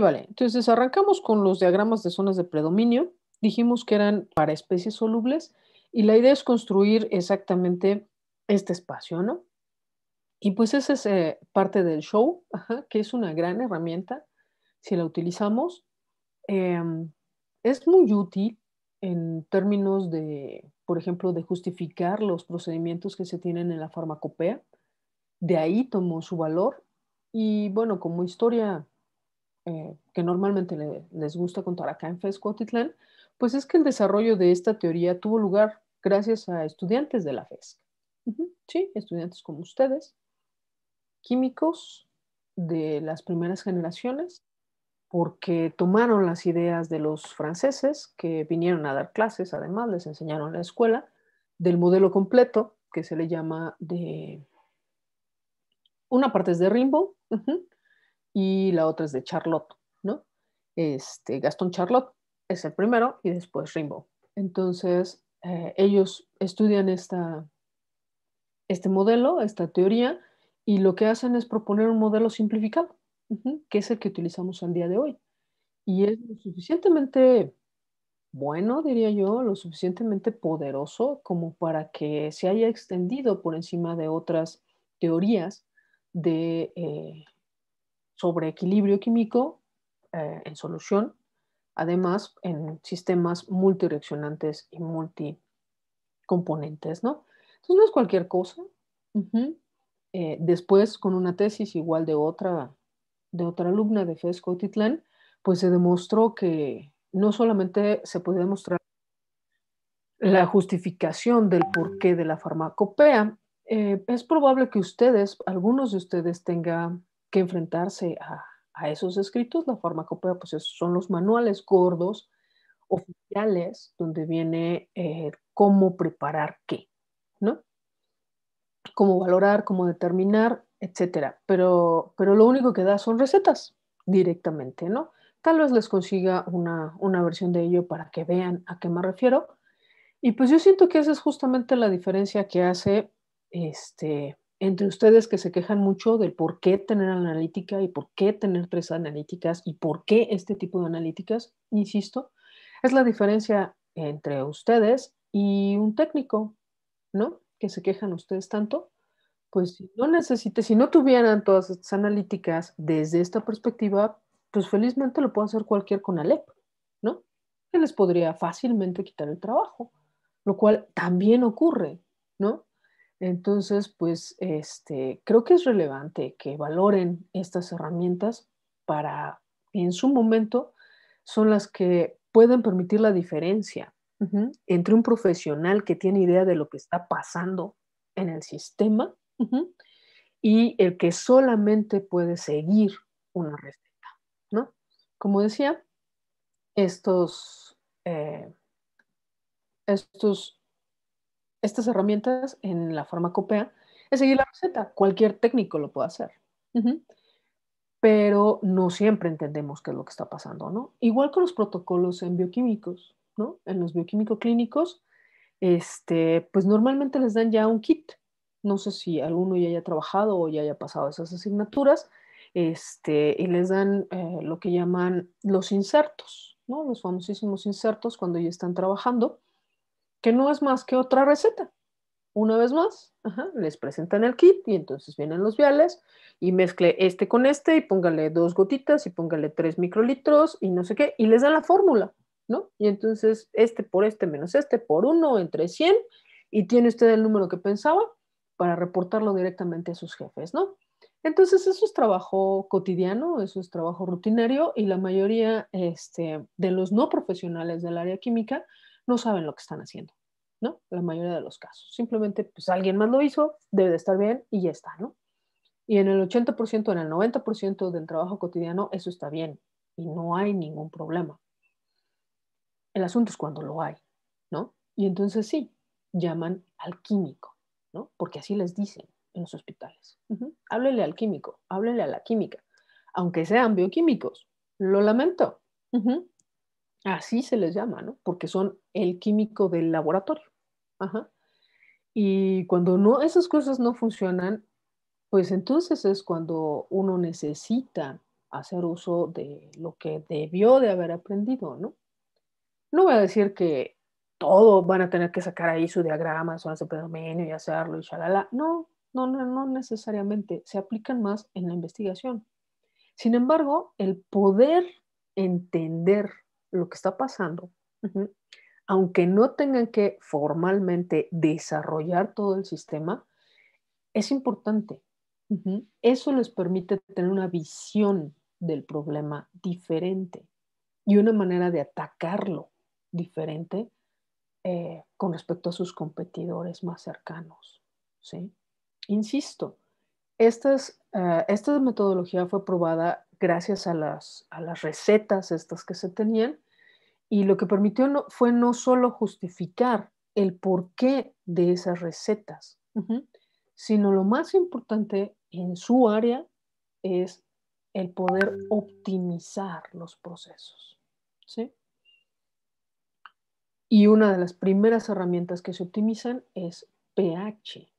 vale. Entonces arrancamos con los diagramas de zonas de predominio. Dijimos que eran para especies solubles y la idea es construir exactamente este espacio, ¿no? Y pues esa es eh, parte del show, que es una gran herramienta si la utilizamos. Em, es muy útil en términos de, por ejemplo, de justificar los procedimientos que se tienen en la farmacopea. De ahí tomó su valor. Y bueno, como historia eh, que normalmente les gusta contar acá en FES pues es que el desarrollo de esta teoría tuvo lugar gracias a estudiantes de la FES. Sí, estudiantes como ustedes, químicos de las primeras generaciones, porque tomaron las ideas de los franceses que vinieron a dar clases, además les enseñaron la escuela, del modelo completo que se le llama de... Una parte es de Rimbo y la otra es de Charlotte, ¿no? Este, Gastón Charlotte es el primero y después Rimbaud. Entonces, eh, ellos estudian esta, este modelo, esta teoría, y lo que hacen es proponer un modelo simplificado, que es el que utilizamos al día de hoy. Y es lo suficientemente bueno, diría yo, lo suficientemente poderoso como para que se haya extendido por encima de otras teorías de, eh, sobre equilibrio químico eh, en solución, además en sistemas multireaccionantes y multicomponentes, ¿no? Entonces no es cualquier cosa. Eh, después, con una tesis igual de otra, de otra alumna de FESCO Titlán, pues se demostró que no solamente se puede demostrar la justificación del porqué de la farmacopea, eh, es probable que ustedes, algunos de ustedes, tengan que enfrentarse a, esos escritos. La farmacopea, pues son los manuales gordos, oficiales, donde viene eh, cómo preparar qué, ¿no? Cómo valorar, cómo determinar, etcétera. Pero, pero lo único que da son recetas directamente, ¿no? Tal vez les consiga una, una versión de ello para que vean a qué me refiero. Y pues yo siento que esa es justamente la diferencia que hace este, entre ustedes que se quejan mucho del por qué tener analítica y por qué tener tres analíticas y por qué este tipo de analíticas, insisto, es la diferencia entre ustedes y un técnico, ¿no? Que se quejan ustedes tanto, pues si no necesite, si no tuvieran todas estas analíticas desde esta perspectiva, pues felizmente lo puede hacer cualquier con Alep, ¿no? Que les podría fácilmente quitar el trabajo, lo cual también ocurre, ¿no? Entonces, pues este, creo que es relevante que valoren estas herramientas para, en su momento, son las que pueden permitir la diferencia entre un profesional que tiene idea de lo que está pasando en el sistema y el que solamente puede seguir una receta, ¿no? Como decía, estos, eh, estos estas herramientas en la farmacopea es seguir la receta. Cualquier técnico lo puede hacer. Pero no siempre entendemos qué es lo que está pasando, ¿no? Igual con los protocolos en bioquímicos, ¿no? En los bioquímicos clínicos, este, pues normalmente les dan ya un kit. No sé si alguno ya haya trabajado o ya haya pasado esas asignaturas, este, y les dan eh, lo que llaman los insertos, ¿no? los famosísimos insertos cuando ya están trabajando, que no es más que otra receta. Una vez más, les presentan el kit y entonces vienen los viales y mezcle este con este y póngale dos gotitas y póngale tres microlitros y no sé qué, y les dan la fórmula, ¿no? Y entonces este por este menos este por uno entre 100 y tiene usted el número que pensaba para reportarlo directamente a sus jefes, ¿no? Entonces eso es trabajo cotidiano, eso es trabajo rutinario y la mayoría este, de los no profesionales del área química no saben lo que están haciendo. ¿no? La mayoría de los casos. Simplemente, pues alguien más lo hizo, debe de estar bien y ya está, ¿no? Y en el 80%, en el 90% del trabajo cotidiano, eso está bien y no hay ningún problema. El asunto es cuando lo hay, ¿no? Y entonces sí, llaman al químico, ¿no? Porque así les dicen en los hospitales. Háblele al químico, háblele a la química, aunque sean bioquímicos. Lo lamento. ¿no? Así se les llama, ¿no? Porque son el químico del laboratorio. Ajá. Y cuando no, esas cosas no funcionan, pues entonces es cuando uno necesita hacer uso de lo que debió de haber aprendido, ¿no? No voy a decir que todo van a tener que sacar ahí su diagrama su zonas de y hacerlo y chalala. No, no, no, no necesariamente. Se aplican más en la investigación. Sin embargo, el poder entender lo que está pasando, aunque no tengan que formalmente desarrollar todo el sistema, es importante. Eso les permite tener una visión del problema diferente y una manera de atacarlo diferente eh, con respecto a sus competidores más cercanos. Insisto, eh, esta metodología fue probada gracias a las, a las recetas estas que se tenían y lo que permitió fue no solo justificar el porqué de esas recetas, sino lo más importante en su área es el poder optimizar los procesos. Y una de las primeras herramientas que se optimizan es pH.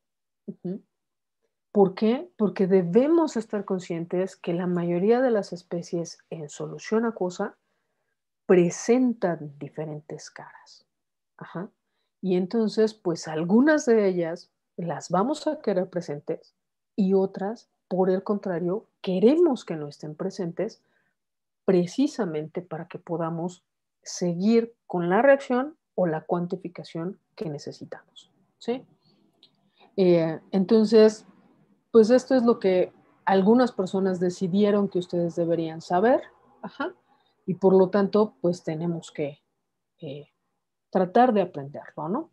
¿Por qué? Porque debemos estar conscientes que la mayoría de las especies en solución acuosa presentan diferentes caras. Ajá. Y entonces, pues algunas de ellas las vamos a querer presentes y otras, por el contrario, queremos que no estén presentes precisamente para que podamos seguir con la reacción o la cuantificación que necesitamos. ¿sí? Eh, entonces, pues esto es lo que algunas personas decidieron que ustedes deberían saber. Ajá y por lo tanto, pues tenemos que eh, tratar de aprenderlo, ¿no?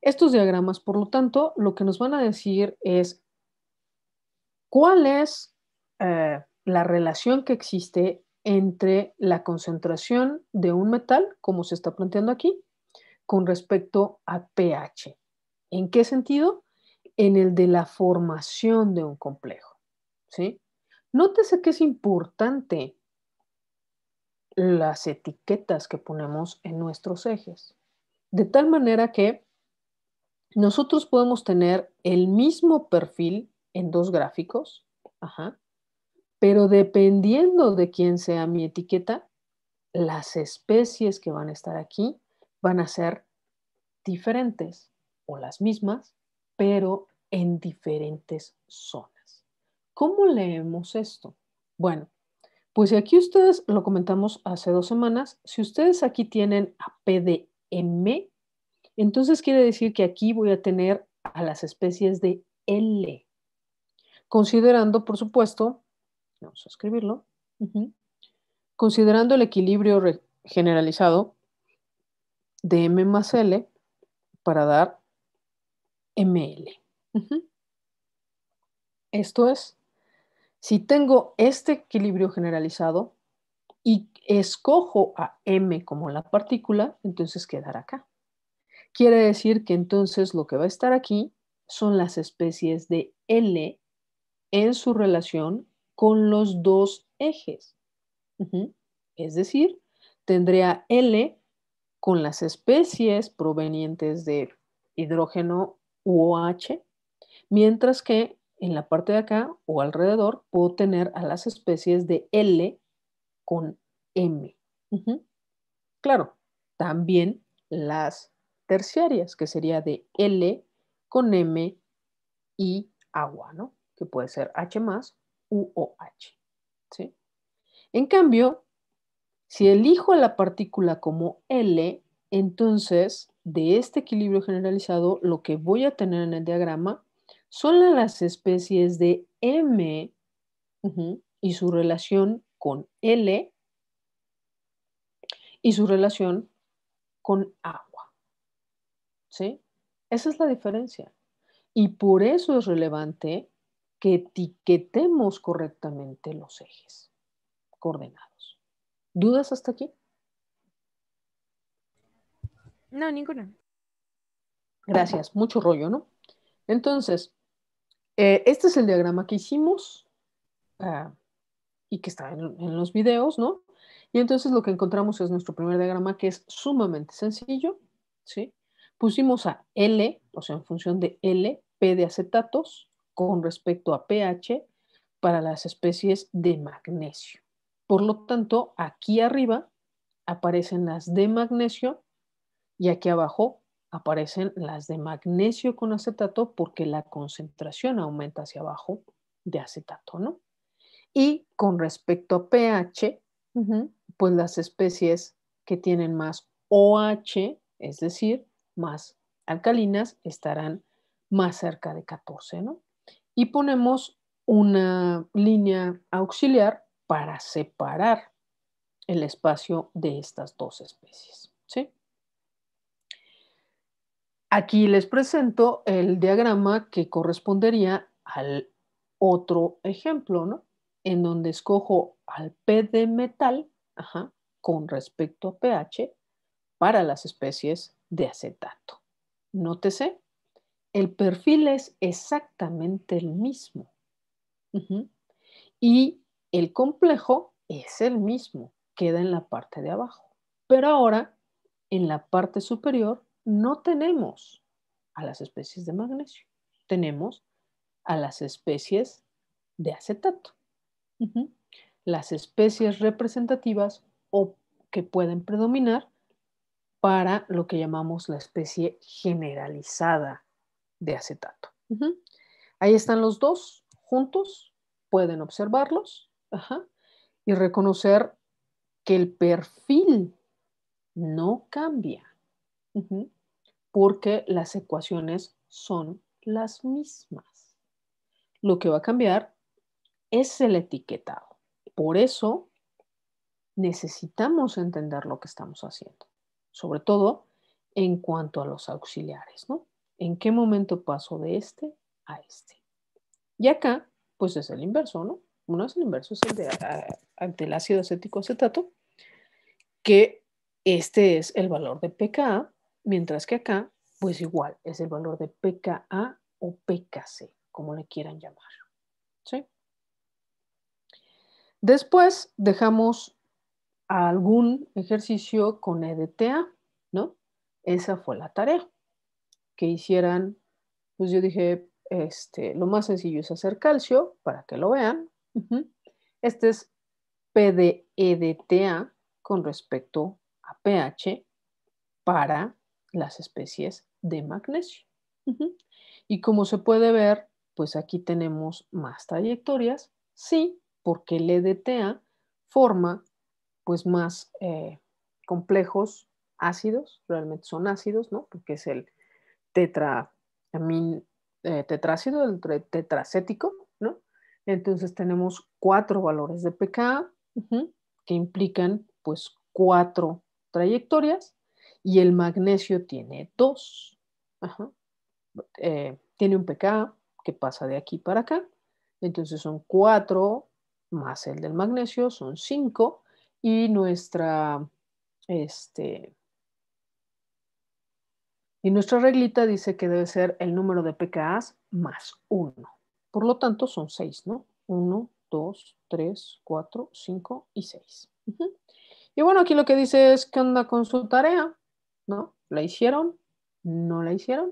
Estos diagramas, por lo tanto, lo que nos van a decir es cuál es eh, la relación que existe entre la concentración de un metal, como se está planteando aquí, con respecto a pH. ¿En qué sentido? En el de la formación de un complejo. ¿sí? Nótese que es importante las etiquetas que ponemos en nuestros ejes. De tal manera que nosotros podemos tener el mismo perfil en dos gráficos, pero dependiendo de quién sea mi etiqueta, las especies que van a estar aquí van a ser diferentes o las mismas, pero en diferentes zonas. ¿Cómo leemos esto? Bueno, pues aquí ustedes lo comentamos hace dos semanas, si ustedes aquí tienen a PDM, entonces quiere decir que aquí voy a tener a las especies de L, considerando, por supuesto, vamos a escribirlo, considerando el equilibrio generalizado de M más L para dar ML. Esto es si tengo este equilibrio generalizado y escojo a M como la partícula, entonces quedará acá. Quiere decir que entonces lo que va a estar aquí son las especies de L en su relación con los dos ejes. Es decir, tendría L con las especies provenientes de hidrógeno UOH, mientras que en la parte de acá o alrededor, puedo tener a las especies de L con M. Claro, también las terciarias, que sería de L con M y agua, ¿no? Que puede ser H más U H. ¿sí? En cambio, si elijo la partícula como L, entonces de este equilibrio generalizado, lo que voy a tener en el diagrama son las especies de M y su relación con L y su relación con agua. ¿Sí? Esa es la diferencia. Y por eso es relevante que etiquetemos correctamente los ejes coordenados. ¿Dudas hasta aquí? No, ninguna. Gracias, mucho rollo, ¿no? Entonces, eh, este es el diagrama que hicimos ah, y que está en, en, los videos, ¿no? Y entonces lo que encontramos es nuestro primer diagrama que es sumamente sencillo, ¿sí? Pusimos a L, o sea, en función de L, P de acetatos con respecto a pH para las especies de magnesio. Por lo tanto, aquí arriba aparecen las de magnesio y aquí abajo aparecen las de magnesio con acetato porque la concentración aumenta hacia abajo de acetato, ¿no? Y con respecto a pH, pues las especies que tienen más OH, es decir, más alcalinas, estarán más cerca de 14, ¿no? Y ponemos una línea auxiliar para separar el espacio de estas dos especies, ¿sí? Aquí les presento el diagrama que correspondería al otro ejemplo, ¿no? En donde escojo al P de metal con respecto a pH para las especies de acetato. Nótese, el perfil es exactamente el mismo. Y el complejo es el mismo, queda en la parte de abajo. Pero ahora, en la parte superior, no tenemos a las especies de magnesio, tenemos a las especies de acetato. Las especies representativas o que pueden predominar para lo que llamamos la especie generalizada de acetato. Ahí están los dos juntos, pueden observarlos y reconocer que el perfil no cambia porque las ecuaciones son las mismas. Lo que va a cambiar es el etiquetado. Por eso necesitamos entender lo que estamos haciendo, sobre todo en cuanto a los auxiliares, ¿no? ¿En qué momento paso de este a este? Y acá, pues es el inverso, ¿no? Uno es el inverso, es el ante el ácido acético acetato, que este es el valor de pKa Mientras que acá, pues igual, es el valor de PKA o PKC, como le quieran llamar. ¿Sí? Después dejamos algún ejercicio con EDTA, ¿no? Esa fue la tarea. Que hicieran, pues yo dije, este, lo más sencillo es hacer calcio, para que lo vean. Este es PDEDTA con respecto a pH para las especies de magnesio. Y como se puede ver, pues aquí tenemos más trayectorias, sí, porque el EDTA forma pues más eh, complejos ácidos, realmente son ácidos, ¿no? Porque es el tetra, eh, el tetracético, ¿no? Entonces tenemos cuatro valores de pKa que implican pues cuatro trayectorias y el magnesio tiene 2. Eh, tiene un pKa que pasa de aquí para acá, entonces son 4 más el del magnesio, son 5, y nuestra, este, y nuestra reglita dice que debe ser el número de pKa más 1. Por lo tanto, son 6, ¿no? 1, 2, 3, 4, 5 y 6. Y bueno, aquí lo que dice es que anda con su tarea. ¿no? ¿La hicieron? ¿No la hicieron?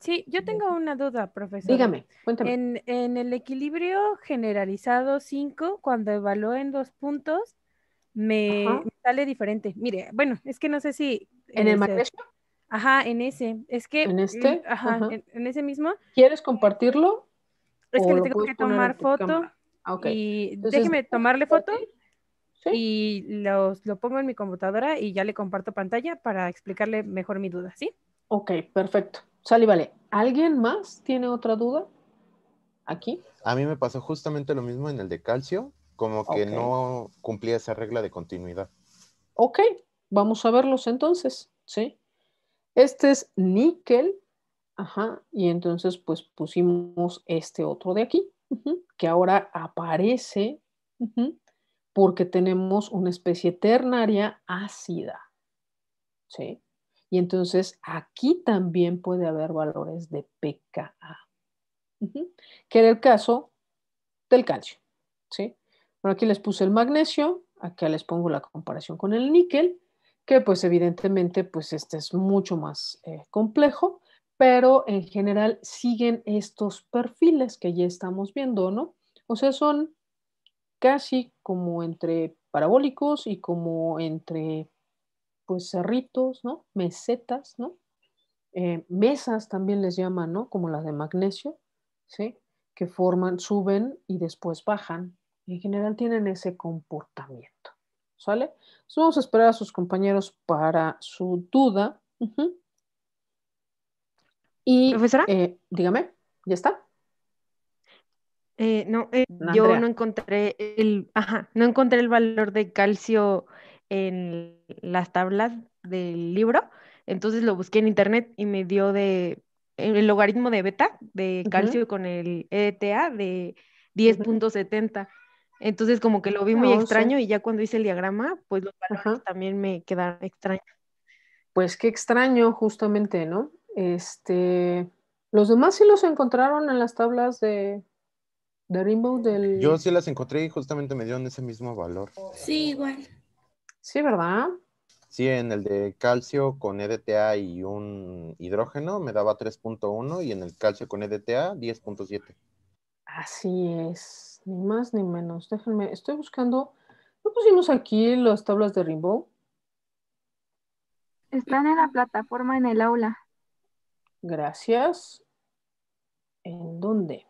Sí, yo tengo una duda, profesor. Dígame, cuéntame. En, el equilibrio generalizado 5, cuando evalúo en dos puntos, me, sale diferente. Mire, bueno, es que no sé si... ¿En, el magnesio? Ajá, en ese. Es que... ¿En mm, este? Ajá, En, ese mismo. ¿Quieres compartirlo? Es que le tengo que tomar foto. Ah, okay. déjeme tomarle foto y los, lo pongo en mi computadora y ya le comparto pantalla para explicarle mejor mi duda, ¿sí? Ok, perfecto. sali vale. ¿Alguien más tiene otra duda? Aquí. A mí me pasó justamente lo mismo en el de calcio, como que no cumplía esa regla de continuidad. Ok, vamos a verlos entonces, ¿sí? Este es níquel, ajá, y entonces pues pusimos este otro de aquí, que ahora aparece, porque tenemos una especie ternaria ácida. ¿sí? Y entonces aquí también puede haber valores de pKa, que era el caso del calcio. ¿sí? Bueno, aquí les puse el magnesio, acá les pongo la comparación con el níquel, que pues evidentemente pues este es mucho más eh, complejo, pero en general siguen estos perfiles que ya estamos viendo, ¿no? O sea, son casi como entre parabólicos y como entre pues cerritos, ¿no? Mesetas, ¿no? Eh, mesas también les llaman, ¿no? Como las de magnesio, ¿sí? Que forman, suben y después bajan. En general tienen ese comportamiento, ¿sale? vamos a esperar a sus compañeros para su duda. Y, eh, dígame, ¿ya está? Eh, no, eh, yo no encontré el, no encontré el valor de calcio en las tablas del libro, entonces lo busqué en internet y me dio de el logaritmo de beta de calcio con el ETA de 10.70. Entonces como que lo vi muy oh, extraño y ya cuando hice el diagrama, pues los valores también me quedaron extraños. Pues qué extraño justamente, ¿no? Este, los demás sí los encontraron en las tablas de de Rainbow del... Yo sí las encontré y justamente me dieron ese mismo valor. Sí, igual. Sí, ¿verdad? Sí, en el de calcio con EDTA y un hidrógeno me daba 3.1 y en el calcio con EDTA 10.7. Así es, ni más ni menos. Déjenme, estoy buscando. ¿No pusimos aquí las tablas de Rainbow? Están en la plataforma en el aula. Gracias. ¿En dónde?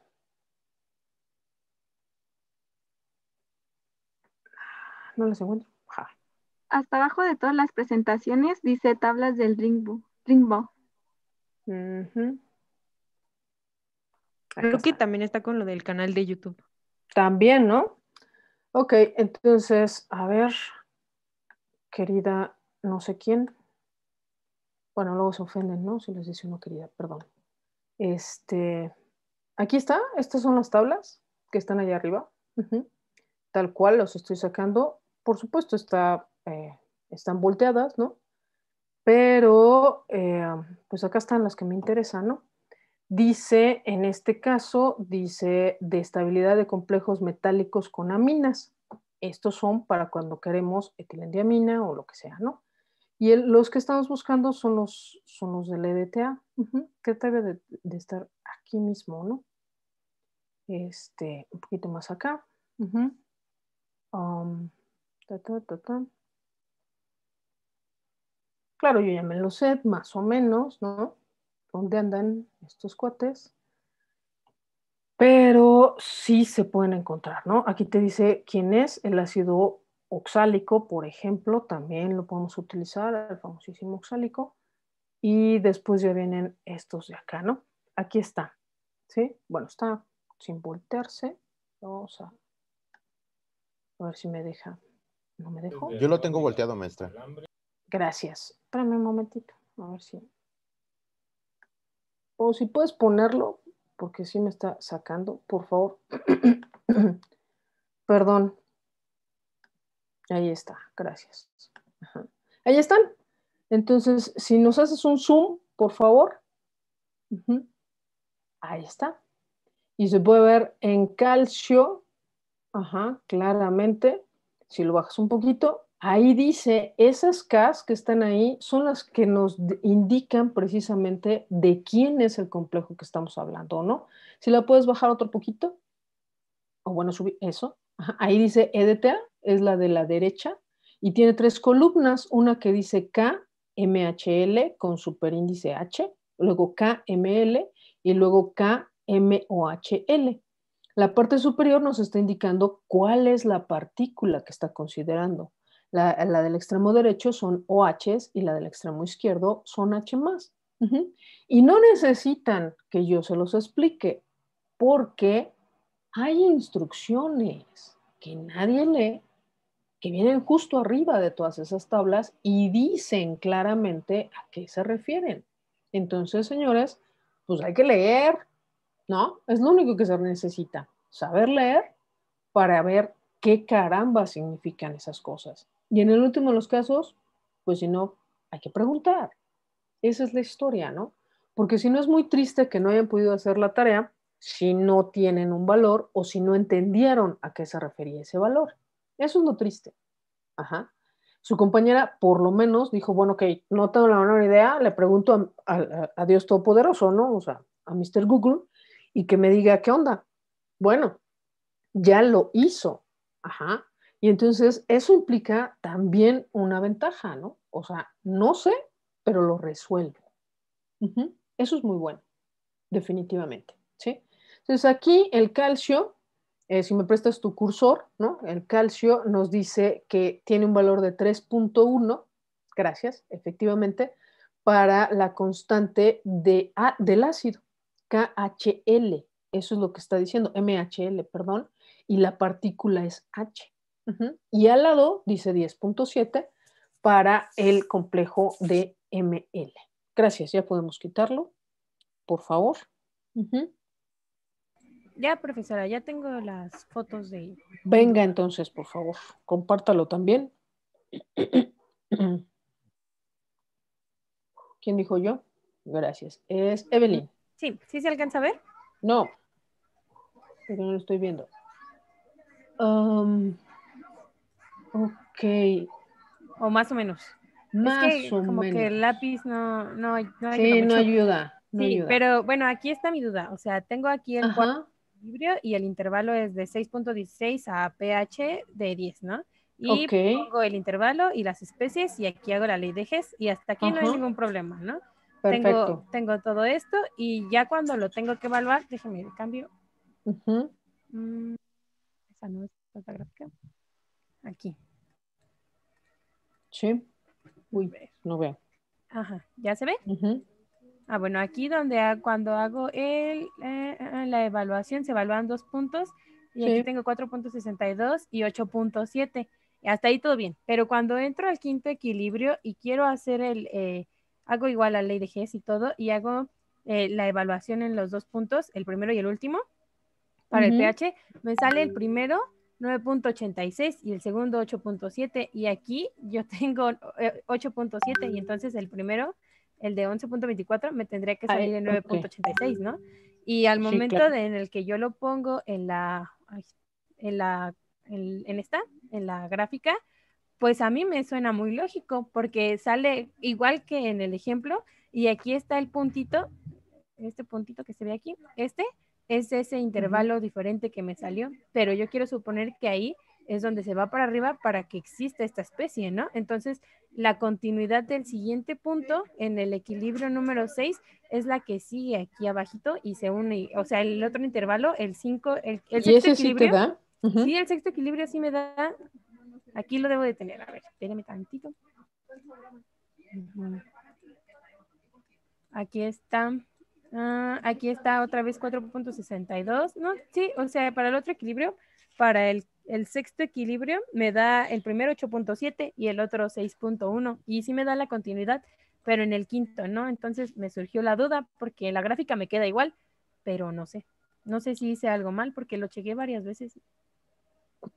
no las encuentro. Hasta abajo de todas las presentaciones dice tablas del Ringbo. Ringbo. Creo que también está con lo del canal de YouTube. También, ¿no? Ok, entonces, a ver, querida no sé quién. Bueno, luego se ofenden, ¿no? Si les dice uno querida, perdón. Este, aquí está, estas son las tablas que están allá arriba. Tal cual, los estoy sacando por supuesto, está, eh, están volteadas, ¿no? Pero, eh, pues acá están las que me interesan, ¿no? Dice, en este caso, dice de estabilidad de complejos metálicos con aminas. Estos son para cuando queremos etilendiamina o lo que sea, ¿no? Y los que estamos buscando son los, son los del EDTA, que debe de, estar aquí mismo, ¿no? Este, un poquito más acá claro, yo ya me lo sé, más o menos, ¿no? ¿Dónde andan estos cuates? Pero sí se pueden encontrar, ¿no? Aquí te dice quién es el ácido oxálico, por ejemplo, también lo podemos utilizar, el famosísimo oxálico. Y después ya vienen estos de acá, ¿no? Aquí está, ¿sí? Bueno, está sin voltearse. Vamos a, a ver si me deja no me Yo lo tengo volteado, maestra. Gracias. Espérame un momentito. A ver si. O si puedes ponerlo, porque sí me está sacando, por favor. Perdón. Ahí está, gracias. Ahí están. Entonces, si nos haces un zoom, por favor. Ahí está. Y se puede ver en calcio, ajá, claramente, si lo bajas un poquito, ahí dice, esas Ks que están ahí son las que nos indican precisamente de quién es el complejo que estamos hablando, ¿no? Si la puedes bajar otro poquito, o bueno, subir eso, ahí dice EDTA, es la de la derecha, y tiene tres columnas, una que dice K, MHL con superíndice H, luego KML y luego KMOHL. La parte superior nos está indicando cuál es la partícula que está considerando. La, del extremo derecho son OHs y la del extremo izquierdo son H+. Y no necesitan que yo se los explique porque hay instrucciones que nadie lee, que vienen justo arriba de todas esas tablas y dicen claramente a qué se refieren. Entonces, señores, pues hay que leer, ¿no? Es lo único que se necesita, saber leer para ver qué caramba significan esas cosas. Y en el último de los casos, pues si no, hay que preguntar. Esa es la historia, ¿no? Porque si no es muy triste que no hayan podido hacer la tarea, si no tienen un valor o si no entendieron a qué se refería ese valor. Eso es lo triste. Ajá. Su compañera, por lo menos, dijo, bueno, ok, no tengo la menor idea, le pregunto a, a Dios Todopoderoso, ¿no? O sea, a Mr. Google, y que me diga, ¿qué onda? Bueno, ya lo hizo. Ajá. Y entonces eso implica también una ventaja, ¿no? O sea, no sé, pero lo resuelvo. Eso es muy bueno, definitivamente, ¿sí? Entonces aquí el calcio, eh, si me prestas tu cursor, ¿no? El calcio nos dice que tiene un valor de 3.1, gracias, efectivamente, para la constante de, ah, del ácido, KHL. Eso es lo que está diciendo, MHL, perdón, y la partícula es H. Y al lado dice 10.7 para el complejo de ML. Gracias, ya podemos quitarlo, por favor. Ya, profesora, ya tengo las fotos de... Venga entonces, por favor, compártalo también. ¿Quién dijo yo? Gracias. Es Evelyn. Sí, ¿sí se alcanza a ver? No, pero no lo estoy viendo. Um, ok. O más o menos. Más es que, como que el lápiz no, no, ayuda. Sí, no ayuda. pero bueno, aquí está mi duda. O sea, tengo aquí el equilibrio y el intervalo es de 6.16 a pH de 10, ¿no? Y tengo pongo el intervalo y las especies y aquí hago la ley de Hess y hasta aquí no hay ningún problema, ¿no? Tengo, todo esto y ya cuando lo tengo que evaluar, déjeme cambio. Mm, aquí. Sí. Uy, no veo. Ajá, ¿ya se ve? Ah, bueno, aquí donde cuando hago el, eh, eh, la evaluación se evalúan dos puntos y aquí tengo 4.62 y 8.7. Hasta ahí todo bien, pero cuando entro al quinto equilibrio y quiero hacer el, eh, hago igual la ley de GES y todo, y hago eh, la evaluación en los dos puntos, el primero y el último, para el pH, me sale el primero 9.86 y el segundo 8.7, y aquí yo tengo 8.7 eh, y entonces el primero, el de 11.24, me tendría que ah, salir de eh, 9.86, ¿no? Y al momento en el que yo lo pongo en la, en la, en esta, en la gráfica, pues a mí me suena muy lógico porque sale igual que en el ejemplo y aquí está el puntito, este puntito que se ve aquí, este es ese intervalo diferente que me salió, pero yo quiero suponer que ahí es donde se va para arriba para que exista esta especie, ¿no? Entonces, la continuidad del siguiente punto en el equilibrio número 6 es la que sigue aquí abajito y se une, o sea, el otro intervalo, el 5, el, sexto equilibrio. Sí, sí, el sexto equilibrio sí me da Aquí lo debo detener. A ver, espérame tantito. Aquí está. Ah, aquí está otra vez 4.62, ¿no? Sí, o sea, para el otro equilibrio, para el, el sexto equilibrio, me da el primero 8.7 y el otro 6.1. Y sí me da la continuidad, pero en el quinto, ¿no? Entonces me surgió la duda porque la gráfica me queda igual, pero no sé. No sé si hice algo mal porque lo chequé varias veces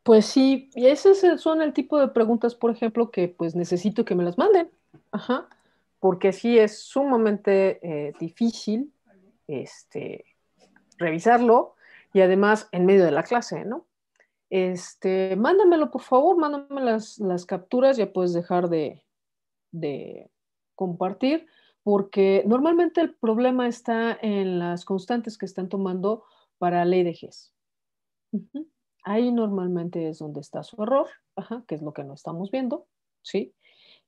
pues sí, y son el tipo de preguntas, por ejemplo, que pues necesito que me las manden. Porque sí es sumamente eh, difícil este, revisarlo y además en medio de la clase, ¿no? Este, mándamelo, por favor, mándame las, capturas, ya puedes dejar de, compartir, porque normalmente el problema está en las constantes que están tomando para ley de GES. Ajá. Ahí normalmente es donde está su error, que es lo que no estamos viendo, ¿sí?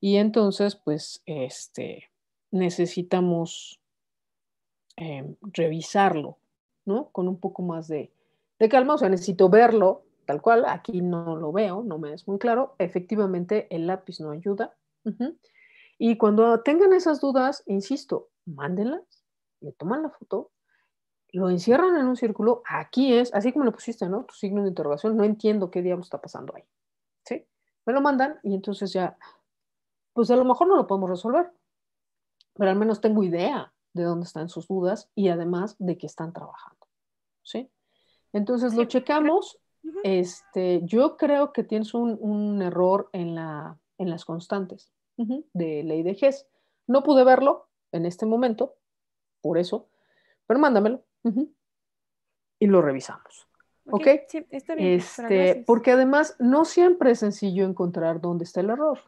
Y entonces, pues, este, necesitamos em, revisarlo, ¿no? Con un poco más de, de calma, o sea, necesito verlo tal cual, aquí no lo veo, no me es muy claro, efectivamente el lápiz no ayuda. Y cuando tengan esas dudas, insisto, mándenlas, le toman la foto lo encierran en un círculo, aquí es, así como lo pusiste, ¿no? Tu signo de interrogación, no entiendo qué diablo está pasando ahí, ¿sí? Me lo mandan y entonces ya, pues a lo mejor no lo podemos resolver, pero al menos tengo idea de dónde están sus dudas y además de qué están trabajando, ¿sí? Entonces lo checamos, este, yo creo que tienes un, error en, la, en las constantes de ley de GES. No pude verlo en este momento, por eso, pero mándamelo y lo revisamos. ¿Ok? Sí, bien. Este, porque además no siempre es sencillo encontrar dónde está el error.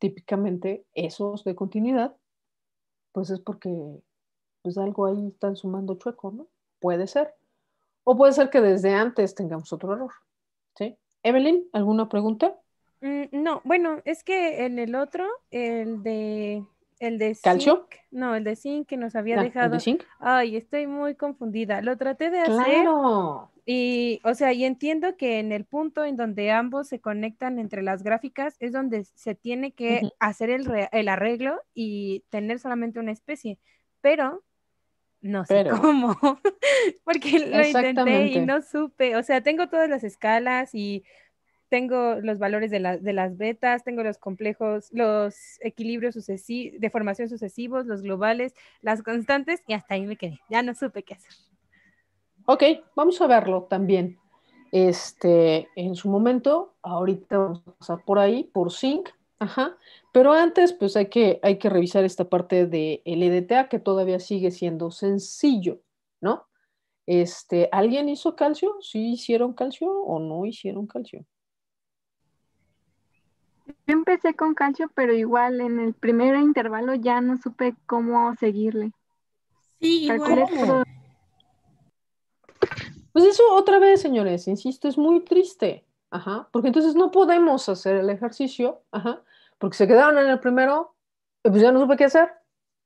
Típicamente esos de continuidad, pues es porque pues algo ahí están sumando chueco, ¿no? Puede ser. O puede ser que desde antes tengamos otro error. ¿Sí? Evelyn, ¿alguna pregunta? Mm, no, bueno, es que en el otro, el de el de no, el de zinc que nos había dejado. Ah, ¿el de Ay, estoy muy confundida. Lo traté de hacer. Y, o sea, y entiendo que en el punto en donde ambos se conectan entre las gráficas es donde se tiene que hacer el, arreglo y tener solamente una especie. Pero no sé cómo, porque lo intenté y no supe. O sea, tengo todas las escalas y tengo los valores de, las betas, tengo los complejos, los equilibrios sucesi de formación sucesivos, los globales, las constantes y hasta ahí me quedé. Ya no supe qué hacer. Ok, vamos a verlo también. Este, en su momento, ahorita vamos a pasar por ahí, por zinc, ajá. Pero antes, pues hay que, hay que revisar esta parte de EDTA que todavía sigue siendo sencillo, ¿no? Este, ¿alguien hizo calcio? ¿Sí hicieron calcio o no hicieron calcio? Yo empecé con calcio, pero igual en el primer intervalo ya no supe cómo seguirle. Sí, igual. Pues eso otra vez, señores, insisto, es muy triste. Ajá, porque entonces no podemos hacer el ejercicio, ajá, porque se quedaron en el primero, pues ya no supe qué hacer,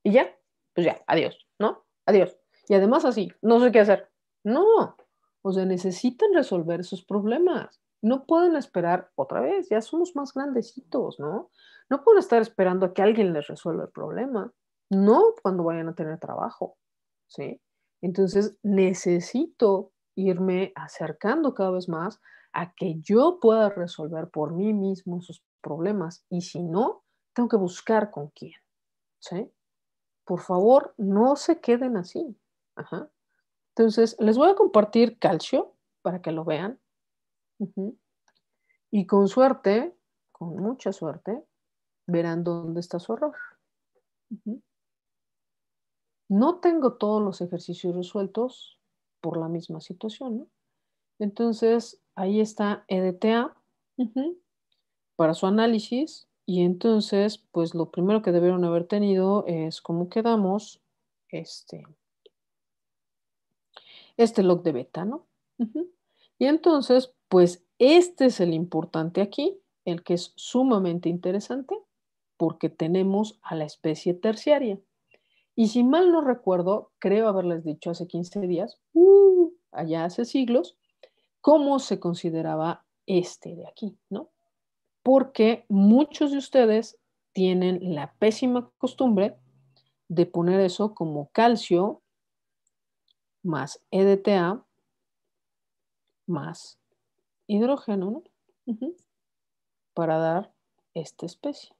y ya, pues ya, adiós, ¿no? Adiós. Y además así, no sé qué hacer. No, o sea, necesitan resolver sus problemas no pueden esperar otra vez, ya somos más grandecitos, ¿no? No pueden estar esperando a que alguien les resuelva el problema, no cuando vayan a tener trabajo, ¿sí? Entonces necesito irme acercando cada vez más a que yo pueda resolver por mí mismo sus problemas y si no, tengo que buscar con quién, ¿sí? Por favor, no se queden así. Entonces, les voy a compartir calcio para que lo vean. Y con suerte, con mucha suerte, verán dónde está su error. No tengo todos los ejercicios resueltos por la misma situación, ¿no? Entonces, ahí está EDTA para su análisis. Y entonces, pues lo primero que debieron haber tenido es cómo quedamos este, este log de beta, ¿no? Y entonces, pues este es el importante aquí, el que es sumamente interesante, porque tenemos a la especie terciaria. Y si mal no recuerdo, creo haberles dicho hace 15 días, uh, allá hace siglos, cómo se consideraba este de aquí, ¿no? Porque muchos de ustedes tienen la pésima costumbre de poner eso como calcio más EDTA más hidrógeno ¿no? para dar esta especie.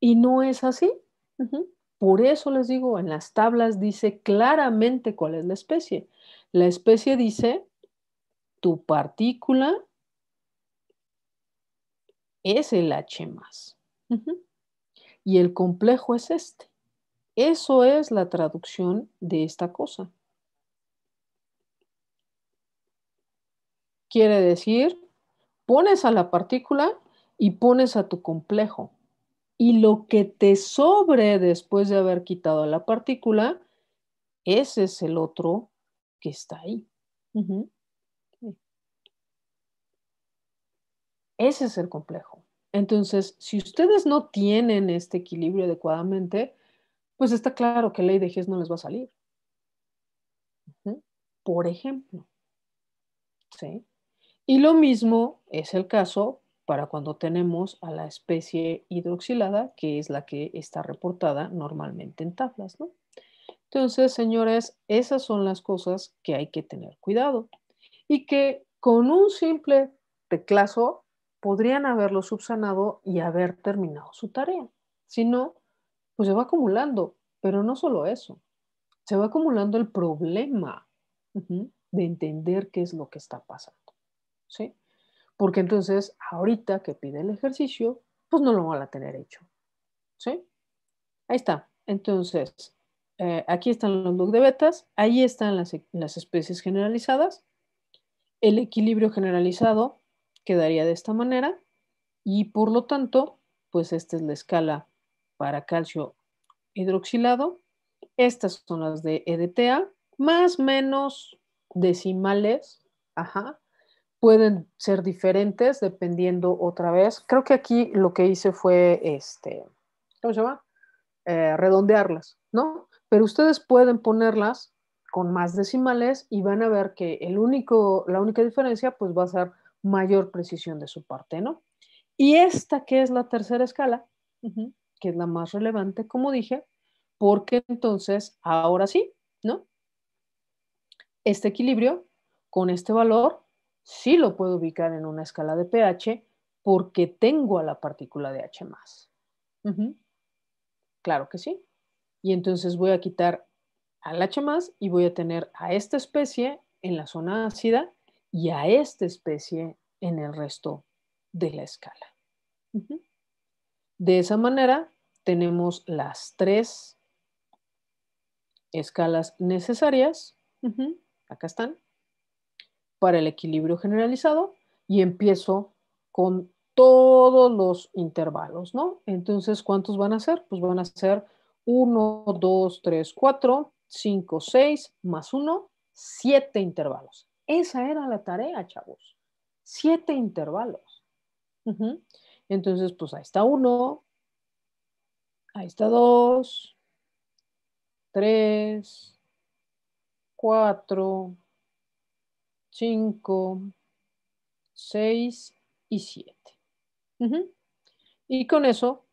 Y no es así. Por eso les digo, en las tablas dice claramente cuál es la especie. La especie dice tu partícula es el H más. Y el complejo es este. Eso es la traducción de esta cosa. Quiere decir, pones a la partícula y pones a tu complejo. Y lo que te sobre después de haber quitado la partícula, ese es el otro que está ahí. Ese es el complejo. Entonces, si ustedes no tienen este equilibrio adecuadamente, pues está claro que ley de Hess no les va a salir. Por ejemplo. ¿Sí? Y lo mismo es el caso para cuando tenemos a la especie hidroxilada, que es la que está reportada normalmente en tablas. Entonces, señores, esas son las cosas que hay que tener cuidado y que con un simple teclazo podrían haberlo subsanado y haber terminado su tarea. Si no, pues se va acumulando, pero no solo eso, se va acumulando el problema de entender qué es lo que está pasando. ¿sí? Porque entonces, ahorita que pide el ejercicio, pues no lo van a tener hecho, ¿sí? Ahí está. Entonces, eh, aquí están los log de betas, ahí están las, especies generalizadas. El equilibrio generalizado quedaría de esta manera y por lo tanto, pues esta es la escala para calcio hidroxilado. Estas son las de EDTA, más menos decimales, ajá, pueden ser diferentes dependiendo otra vez. Creo que aquí lo que hice fue, este, ¿cómo se llama? Eh, redondearlas, ¿no? Pero ustedes pueden ponerlas con más decimales y van a ver que el único, la única diferencia pues va a ser mayor precisión de su parte, ¿no? Y esta que es la tercera escala, que es la más relevante, como dije, porque entonces ahora sí, ¿no? Este equilibrio con este valor sí lo puedo ubicar en una escala de pH porque tengo a la partícula de H más. Claro que sí. Y entonces voy a quitar al H más y voy a tener a esta especie en la zona ácida y a esta especie en el resto de la escala. De esa manera tenemos las tres escalas necesarias. Acá están para el equilibrio generalizado y empiezo con todos los intervalos, ¿no? Entonces, ¿cuántos van a ser? Pues van a ser 1, 2, 3, 4, 5, 6, más 1, 7 intervalos. Esa era la tarea, chavos. 7 intervalos. Entonces, pues ahí está 1, ahí está 2, 3, 4, 5, 6 y 7. Y con eso,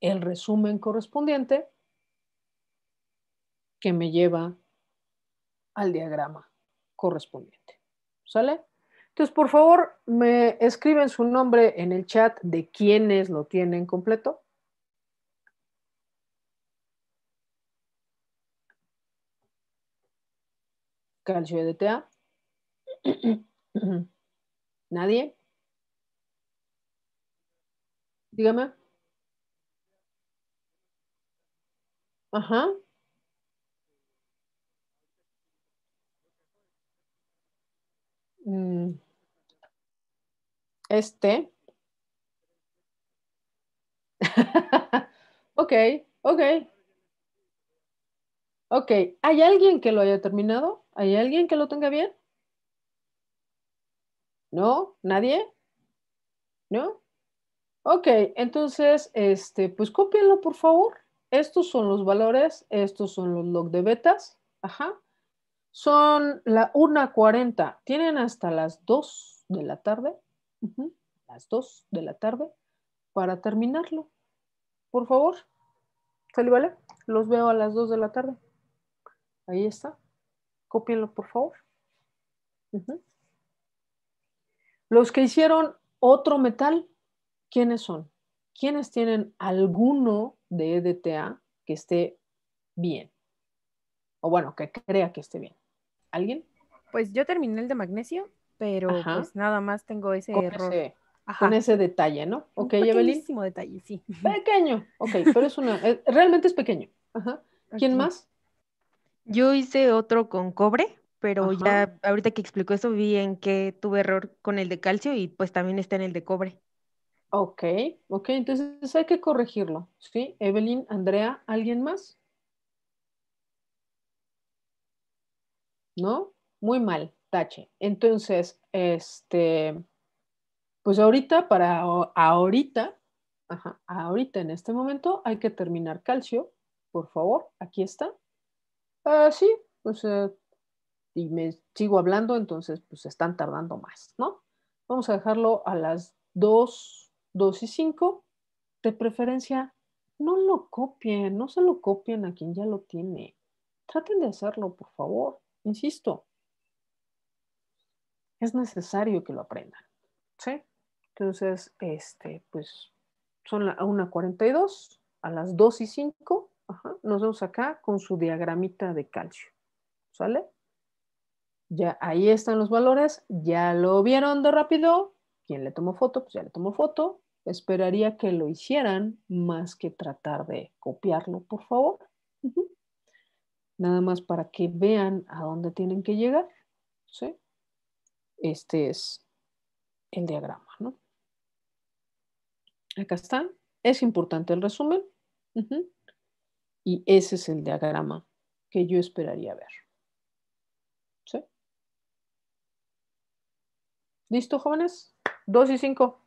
el resumen correspondiente que me lleva al diagrama correspondiente. ¿Sale? Entonces, por favor, me escriben su nombre en el chat de quienes lo tienen completo. Calcio EDTA. ¿Nadie? Dígame. Ajá. Mm. Este. ok, ok. Ok, ¿hay alguien que lo haya terminado? ¿Hay alguien que lo tenga bien? ¿No? ¿Nadie? ¿No? Ok, entonces, este, pues cópienlo, por favor. Estos son los valores, estos son los log de betas. Ajá. Son la 1.40. Tienen hasta las 2 de la tarde. Las 2 de la tarde para terminarlo. Por favor. ¿Sale, vale? Los veo a las 2 de la tarde. Ahí está. Cópienlo, por favor. Ajá. Los que hicieron otro metal, ¿quiénes son? ¿Quiénes tienen alguno de EDTA que esté bien? O bueno, que crea que esté bien. ¿Alguien? Pues yo terminé el de magnesio, pero pues nada más tengo ese error. con ese detalle, ¿no? Ok, Un detalle, sí. Pequeño, ok, pero es una, eh, realmente es pequeño. Ajá. ¿Quién más? Yo hice otro con cobre pero ya ahorita que explicó eso vi en que tuve error con el de calcio y pues también está en el de cobre. Ok, ok, entonces hay que corregirlo, ¿sí? Evelyn, Andrea, ¿alguien más? ¿No? Muy mal, tache. Entonces, este, pues ahorita para ahorita, ahorita en este momento hay que terminar calcio, por favor, aquí está. Ah, sí, pues y me sigo hablando, entonces pues están tardando más, ¿no? Vamos a dejarlo a las 2, 2 y 5. De preferencia, no lo copien, no se lo copien a quien ya lo tiene. Traten de hacerlo, por favor, insisto. Es necesario que lo aprendan, ¿sí? Entonces, este, pues son a 1.42, a las 2 y 5, nos vemos acá con su diagramita de calcio, ¿sale? ya ahí están los valores, ya lo vieron de rápido, quien le tomó foto, pues ya le tomó foto, esperaría que lo hicieran más que tratar de copiarlo, por favor. Nada más para que vean a dónde tienen que llegar, ¿sí? Este es el diagrama, ¿no? Acá está, es importante el resumen. Y ese es el diagrama que yo esperaría ver. ¿Listo, jóvenes? Dos y cinco.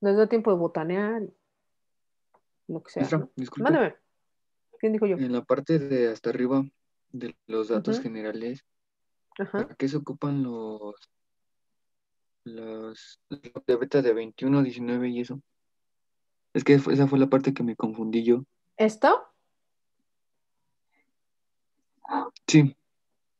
Les da tiempo de botanear. Lo que sea. Mándeme. ¿Quién dijo yo? En la parte de hasta arriba de los datos generales, Ajá. qué se ocupan los, los de beta de 21, 19 y eso? Es que esa fue la parte que me confundí yo. ¿Esto? Sí.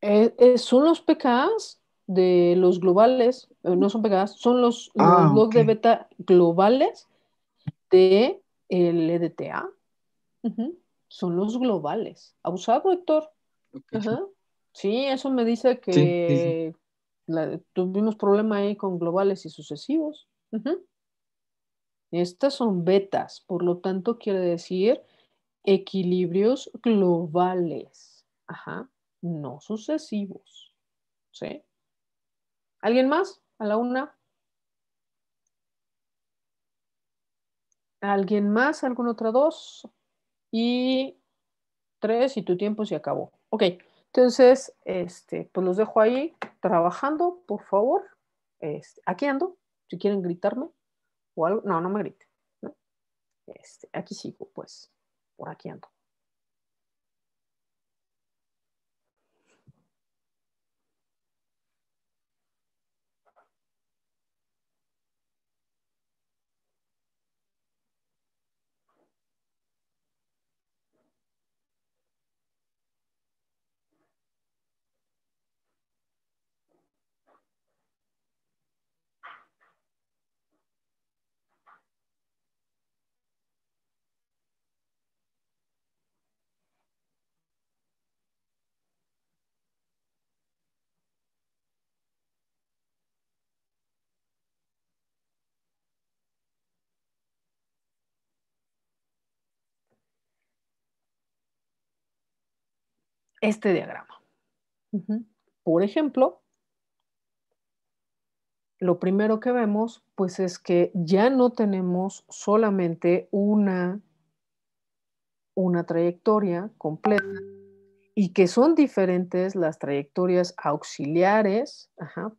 Eh, eh, ¿Son los PKs? de los globales, eh, no son pegadas, son los, ah, de beta globales de el EDTA. Son los globales. usado, Héctor. Sí, eso me dice que tuvimos problema ahí con globales y sucesivos. Estas son betas, por lo tanto quiere decir equilibrios globales. Ajá, no sucesivos. ¿Sí? ¿Alguien más? A la una. ¿Alguien más? ¿Alguna otra dos? Y tres y tu tiempo se acabó. Ok, entonces, este, pues los dejo ahí trabajando, por favor. Este, aquí ando, si quieren gritarme o algo. No, no me griten. Este, aquí sigo, pues, por aquí ando. este diagrama. Por ejemplo, lo primero que vemos pues es que ya no tenemos solamente una, una trayectoria completa y que son diferentes las trayectorias auxiliares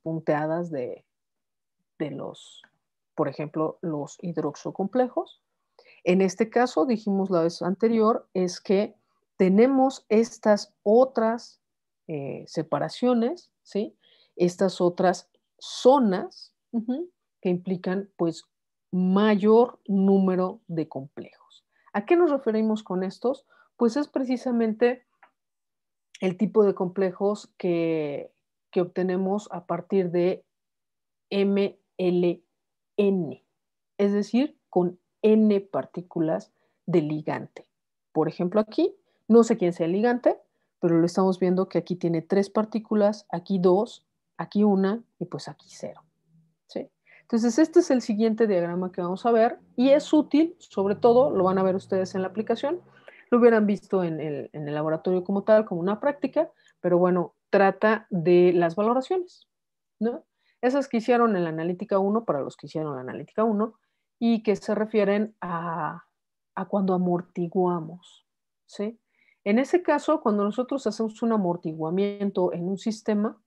punteadas de, de, los, por ejemplo, los hidroxocomplejos. En este caso, dijimos la vez anterior, es que tenemos estas otras eh, separaciones, ¿sí? Estas otras zonas que implican, pues, mayor número de complejos. ¿A qué nos referimos con estos? Pues es precisamente el tipo de complejos que, que obtenemos a partir de MLN, es decir, con n partículas de ligante. Por ejemplo, aquí no sé quién sea el ligante, pero lo estamos viendo que aquí tiene tres partículas, aquí dos, aquí una y pues aquí cero. ¿sí? Entonces este es el siguiente diagrama que vamos a ver y es útil, sobre todo lo van a ver ustedes en la aplicación, lo hubieran visto en el, laboratorio como tal, como una práctica, pero bueno, trata de las valoraciones, ¿no? Esas que hicieron en la analítica 1, para los que hicieron la analítica 1, y que se refieren a, a cuando amortiguamos, ¿sí? En ese caso, cuando nosotros hacemos un amortiguamiento en un sistema,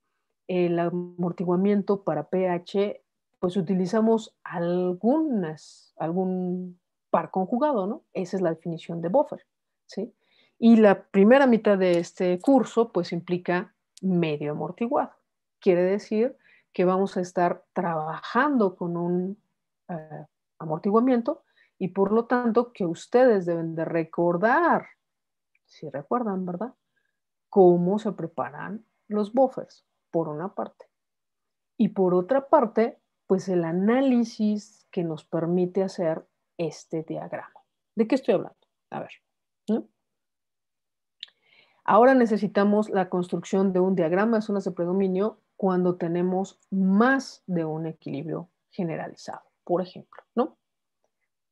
el amortiguamiento para pH, pues utilizamos algunas, algún par conjugado, ¿no? Esa es la definición de buffer, ¿sí? Y la primera mitad de este curso, pues implica medio amortiguado. Quiere decir que vamos a estar trabajando con un eh, amortiguamiento y por lo tanto que ustedes deben de recordar si recuerdan, ¿verdad? Cómo se preparan los buffers, por una parte. Y por otra parte, pues el análisis que nos permite hacer este diagrama. ¿De qué estoy hablando? A ver. Ahora necesitamos la construcción de un diagrama de zonas de predominio cuando tenemos más de un equilibrio generalizado, por ejemplo, ¿no?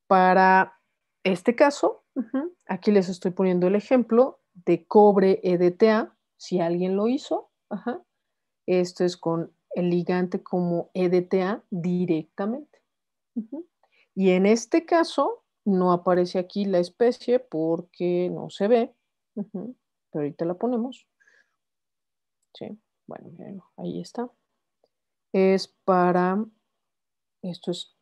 Para este caso, Aquí les estoy poniendo el ejemplo de cobre EDTA, si alguien lo hizo. Esto es con el ligante como EDTA directamente. Y en este caso no aparece aquí la especie porque no se ve, pero ahorita la ponemos. bueno, ahí está. Es para, esto es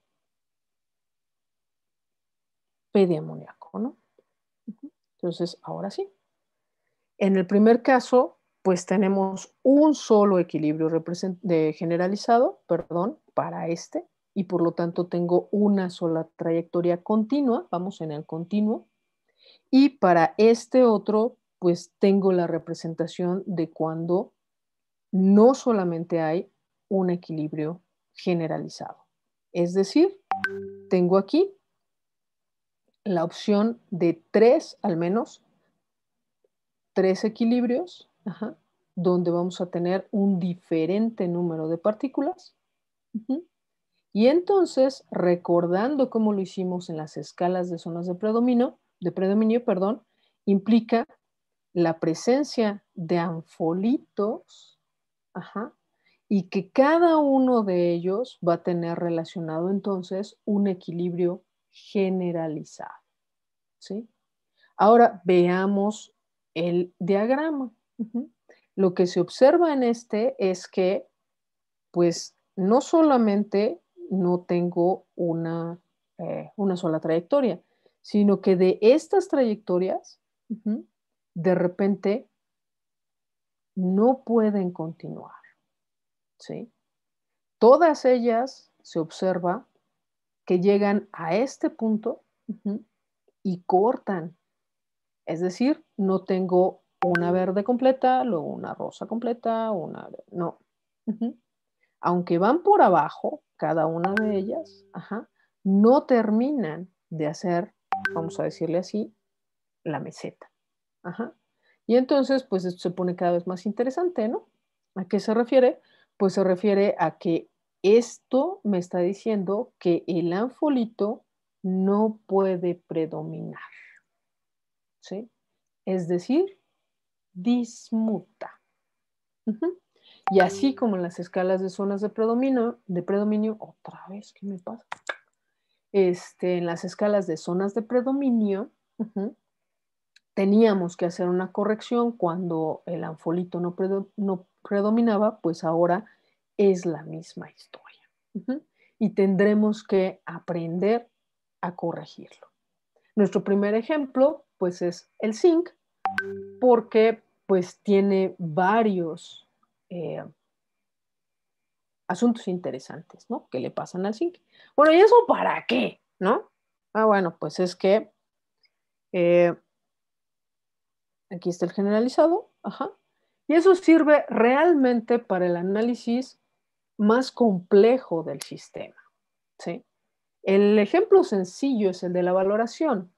pediamoníaco, ¿no? Entonces, ahora sí. En el primer caso, pues tenemos un solo equilibrio generalizado, perdón, para este, y por lo tanto tengo una sola trayectoria continua, vamos en el continuo, y para este otro, pues tengo la representación de cuando no solamente hay un equilibrio generalizado. Es decir, tengo aquí la opción de tres, al menos, tres equilibrios, donde vamos a tener un diferente número de partículas. Y entonces, recordando cómo lo hicimos en las escalas de zonas de predominio, de predominio, perdón, implica la presencia de anfolitos, y que cada uno de ellos va a tener relacionado entonces un equilibrio generalizado. ¿sí? Ahora veamos el diagrama. Lo que se observa en este es que, pues, no solamente no tengo una, eh, una sola trayectoria, sino que de estas trayectorias, de repente, no pueden continuar. ¿sí? Todas ellas se observa que llegan a este punto y cortan. Es decir, no tengo una verde completa, luego una rosa completa, una... No. Aunque van por abajo, cada una de ellas, no terminan de hacer, vamos a decirle así, la meseta. Y entonces, pues esto se pone cada vez más interesante, ¿no? ¿A qué se refiere? Pues se refiere a que esto me está diciendo que el anfolito no puede predominar. ¿sí? Es decir, dismuta. Y así como en las escalas de zonas de predominio, de predominio, otra vez, ¿qué me pasa? Este, en las escalas de zonas de predominio, teníamos que hacer una corrección cuando el anfolito no, no predominaba, pues ahora es la misma historia. Y tendremos que aprender a corregirlo. Nuestro primer ejemplo, pues, es el zinc, porque, pues, tiene varios eh, asuntos interesantes, ¿no? Que le pasan al zinc. Bueno, ¿y eso para qué? ¿No? Ah, bueno, pues es que eh, aquí está el generalizado, ajá. Y eso sirve realmente para el análisis más complejo del sistema. ¿sí? El ejemplo sencillo es el de la valoración,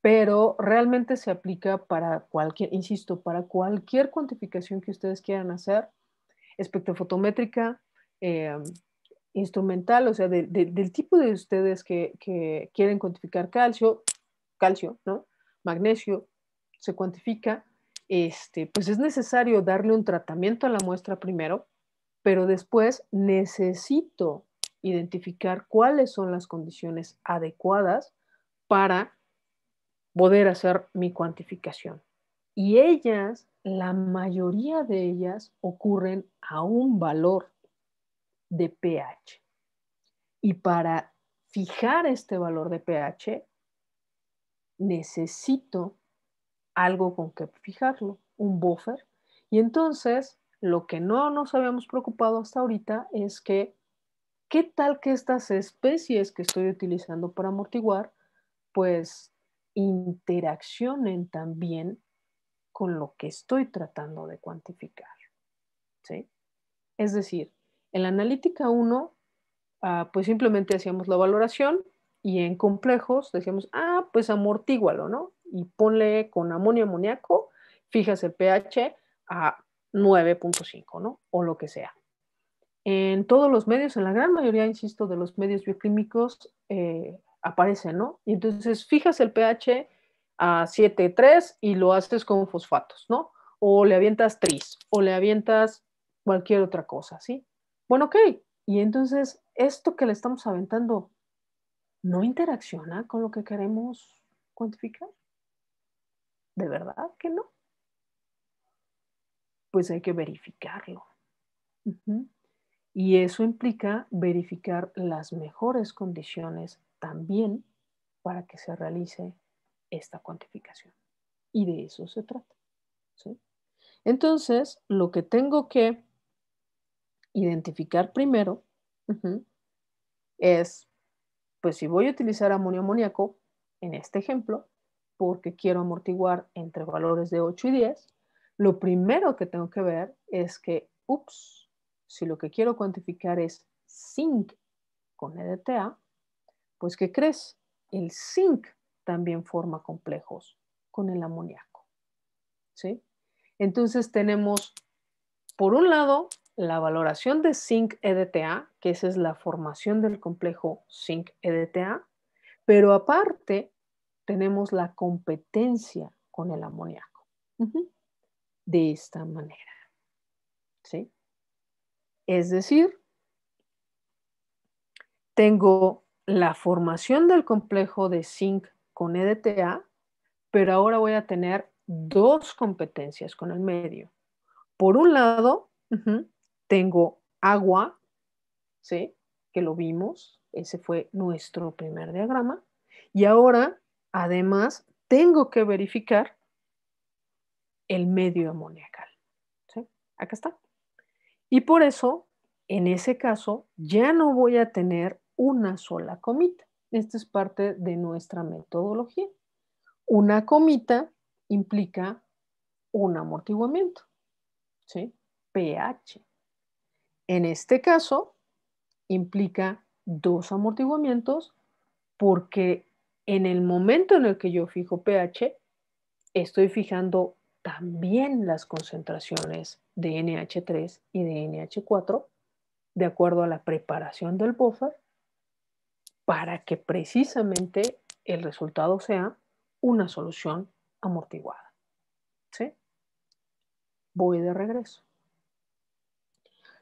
pero realmente se aplica para cualquier, insisto, para cualquier cuantificación que ustedes quieran hacer, espectrofotométrica, em, instrumental, o sea, del tipo de ustedes que, que quieren cuantificar calcio, calcio, ¿no? Magnesio, se cuantifica, este, pues es necesario darle un tratamiento a la muestra primero pero después necesito identificar cuáles son las condiciones adecuadas para poder hacer mi cuantificación. Y ellas, la mayoría de ellas, ocurren a un valor de pH. Y para fijar este valor de pH, necesito algo con que fijarlo, un buffer. Y entonces lo que no nos habíamos preocupado hasta ahorita es que, ¿qué tal que estas especies que estoy utilizando para amortiguar, pues interaccionen también con lo que estoy tratando de cuantificar? Es decir, en la analítica 1, ah, pues simplemente hacíamos la valoración y en complejos decíamos, ah, pues amortígualo, ¿no? Y ponle con amonio amoníaco, fíjase el pH a 9.5, ¿no? O lo que sea. En todos los medios, en la gran mayoría, insisto, de los medios bioquímicos aparecen eh, aparece, ¿no? Y entonces fijas el pH a 7,3 y lo haces con fosfatos, ¿no? O le avientas tris, o le avientas cualquier otra cosa, ¿sí? Bueno, ok. Y entonces, esto que le estamos aventando, ¿no interacciona con lo que queremos cuantificar? ¿De verdad que no? pues hay que verificarlo. Y eso implica verificar las mejores condiciones también para que se realice esta cuantificación. Y de eso se trata. Entonces, lo que tengo que identificar primero es, pues si voy a utilizar amonio amoníaco, en este ejemplo, porque quiero amortiguar entre valores de 8 y 10, lo primero que tengo que ver es que, ups, si lo que quiero cuantificar es zinc con EDTA, pues ¿qué crees? El zinc también forma complejos con el amoníaco. ¿Sí? Entonces tenemos, por un lado, la valoración de zinc EDTA, que esa es la formación del complejo zinc EDTA, pero aparte tenemos la competencia con el amoníaco de esta manera. ¿Sí? Es decir, tengo la formación del complejo de zinc con EDTA, pero ahora voy a tener dos competencias con el medio. Por un lado, tengo agua, ¿sí? que lo vimos, ese fue nuestro primer diagrama, y ahora, además, tengo que verificar el medio amoniacal. ¿sí? Acá está. Y por eso, en ese caso, ya no voy a tener una sola comita. Esta es parte de nuestra metodología. Una comita implica un amortiguamiento, ¿sí? pH. En este caso, implica dos amortiguamientos porque en el momento en el que yo fijo pH, estoy fijando también las concentraciones de NH3 y de NH4 de acuerdo a la preparación del buffer para que precisamente el resultado sea una solución amortiguada. ¿Sí? Voy de regreso.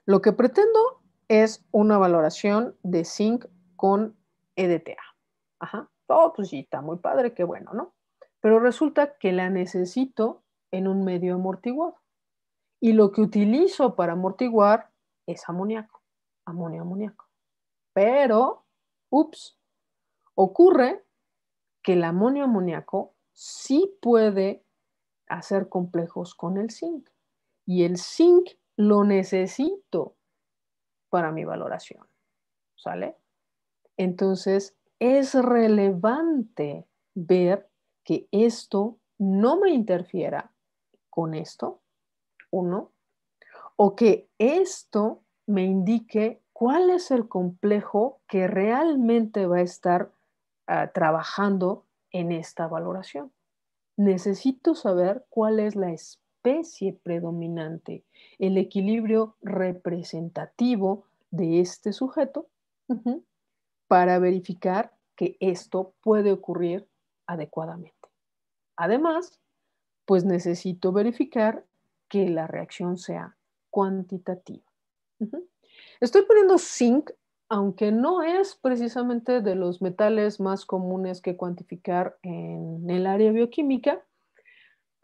Lo que pretendo es una valoración de zinc con EDTA. Ajá. Oh, pues sí, está muy padre, qué bueno, ¿no? Pero resulta que la necesito en un medio amortiguado. Y lo que utilizo para amortiguar es amoníaco, amonio amoníaco. Pero, ups, ocurre que el amonio amoníaco sí puede hacer complejos con el zinc. Y el zinc lo necesito para mi valoración. ¿Sale? Entonces, es relevante ver que esto no me interfiera con esto? Uno. O que esto me indique cuál es el complejo que realmente va a estar ah, trabajando en esta valoración. Necesito saber cuál es la especie predominante, el equilibrio representativo de este sujeto para verificar que esto puede ocurrir adecuadamente. Además, pues necesito verificar que la reacción sea cuantitativa. Estoy poniendo zinc, aunque no es precisamente de los metales más comunes que cuantificar en el área bioquímica,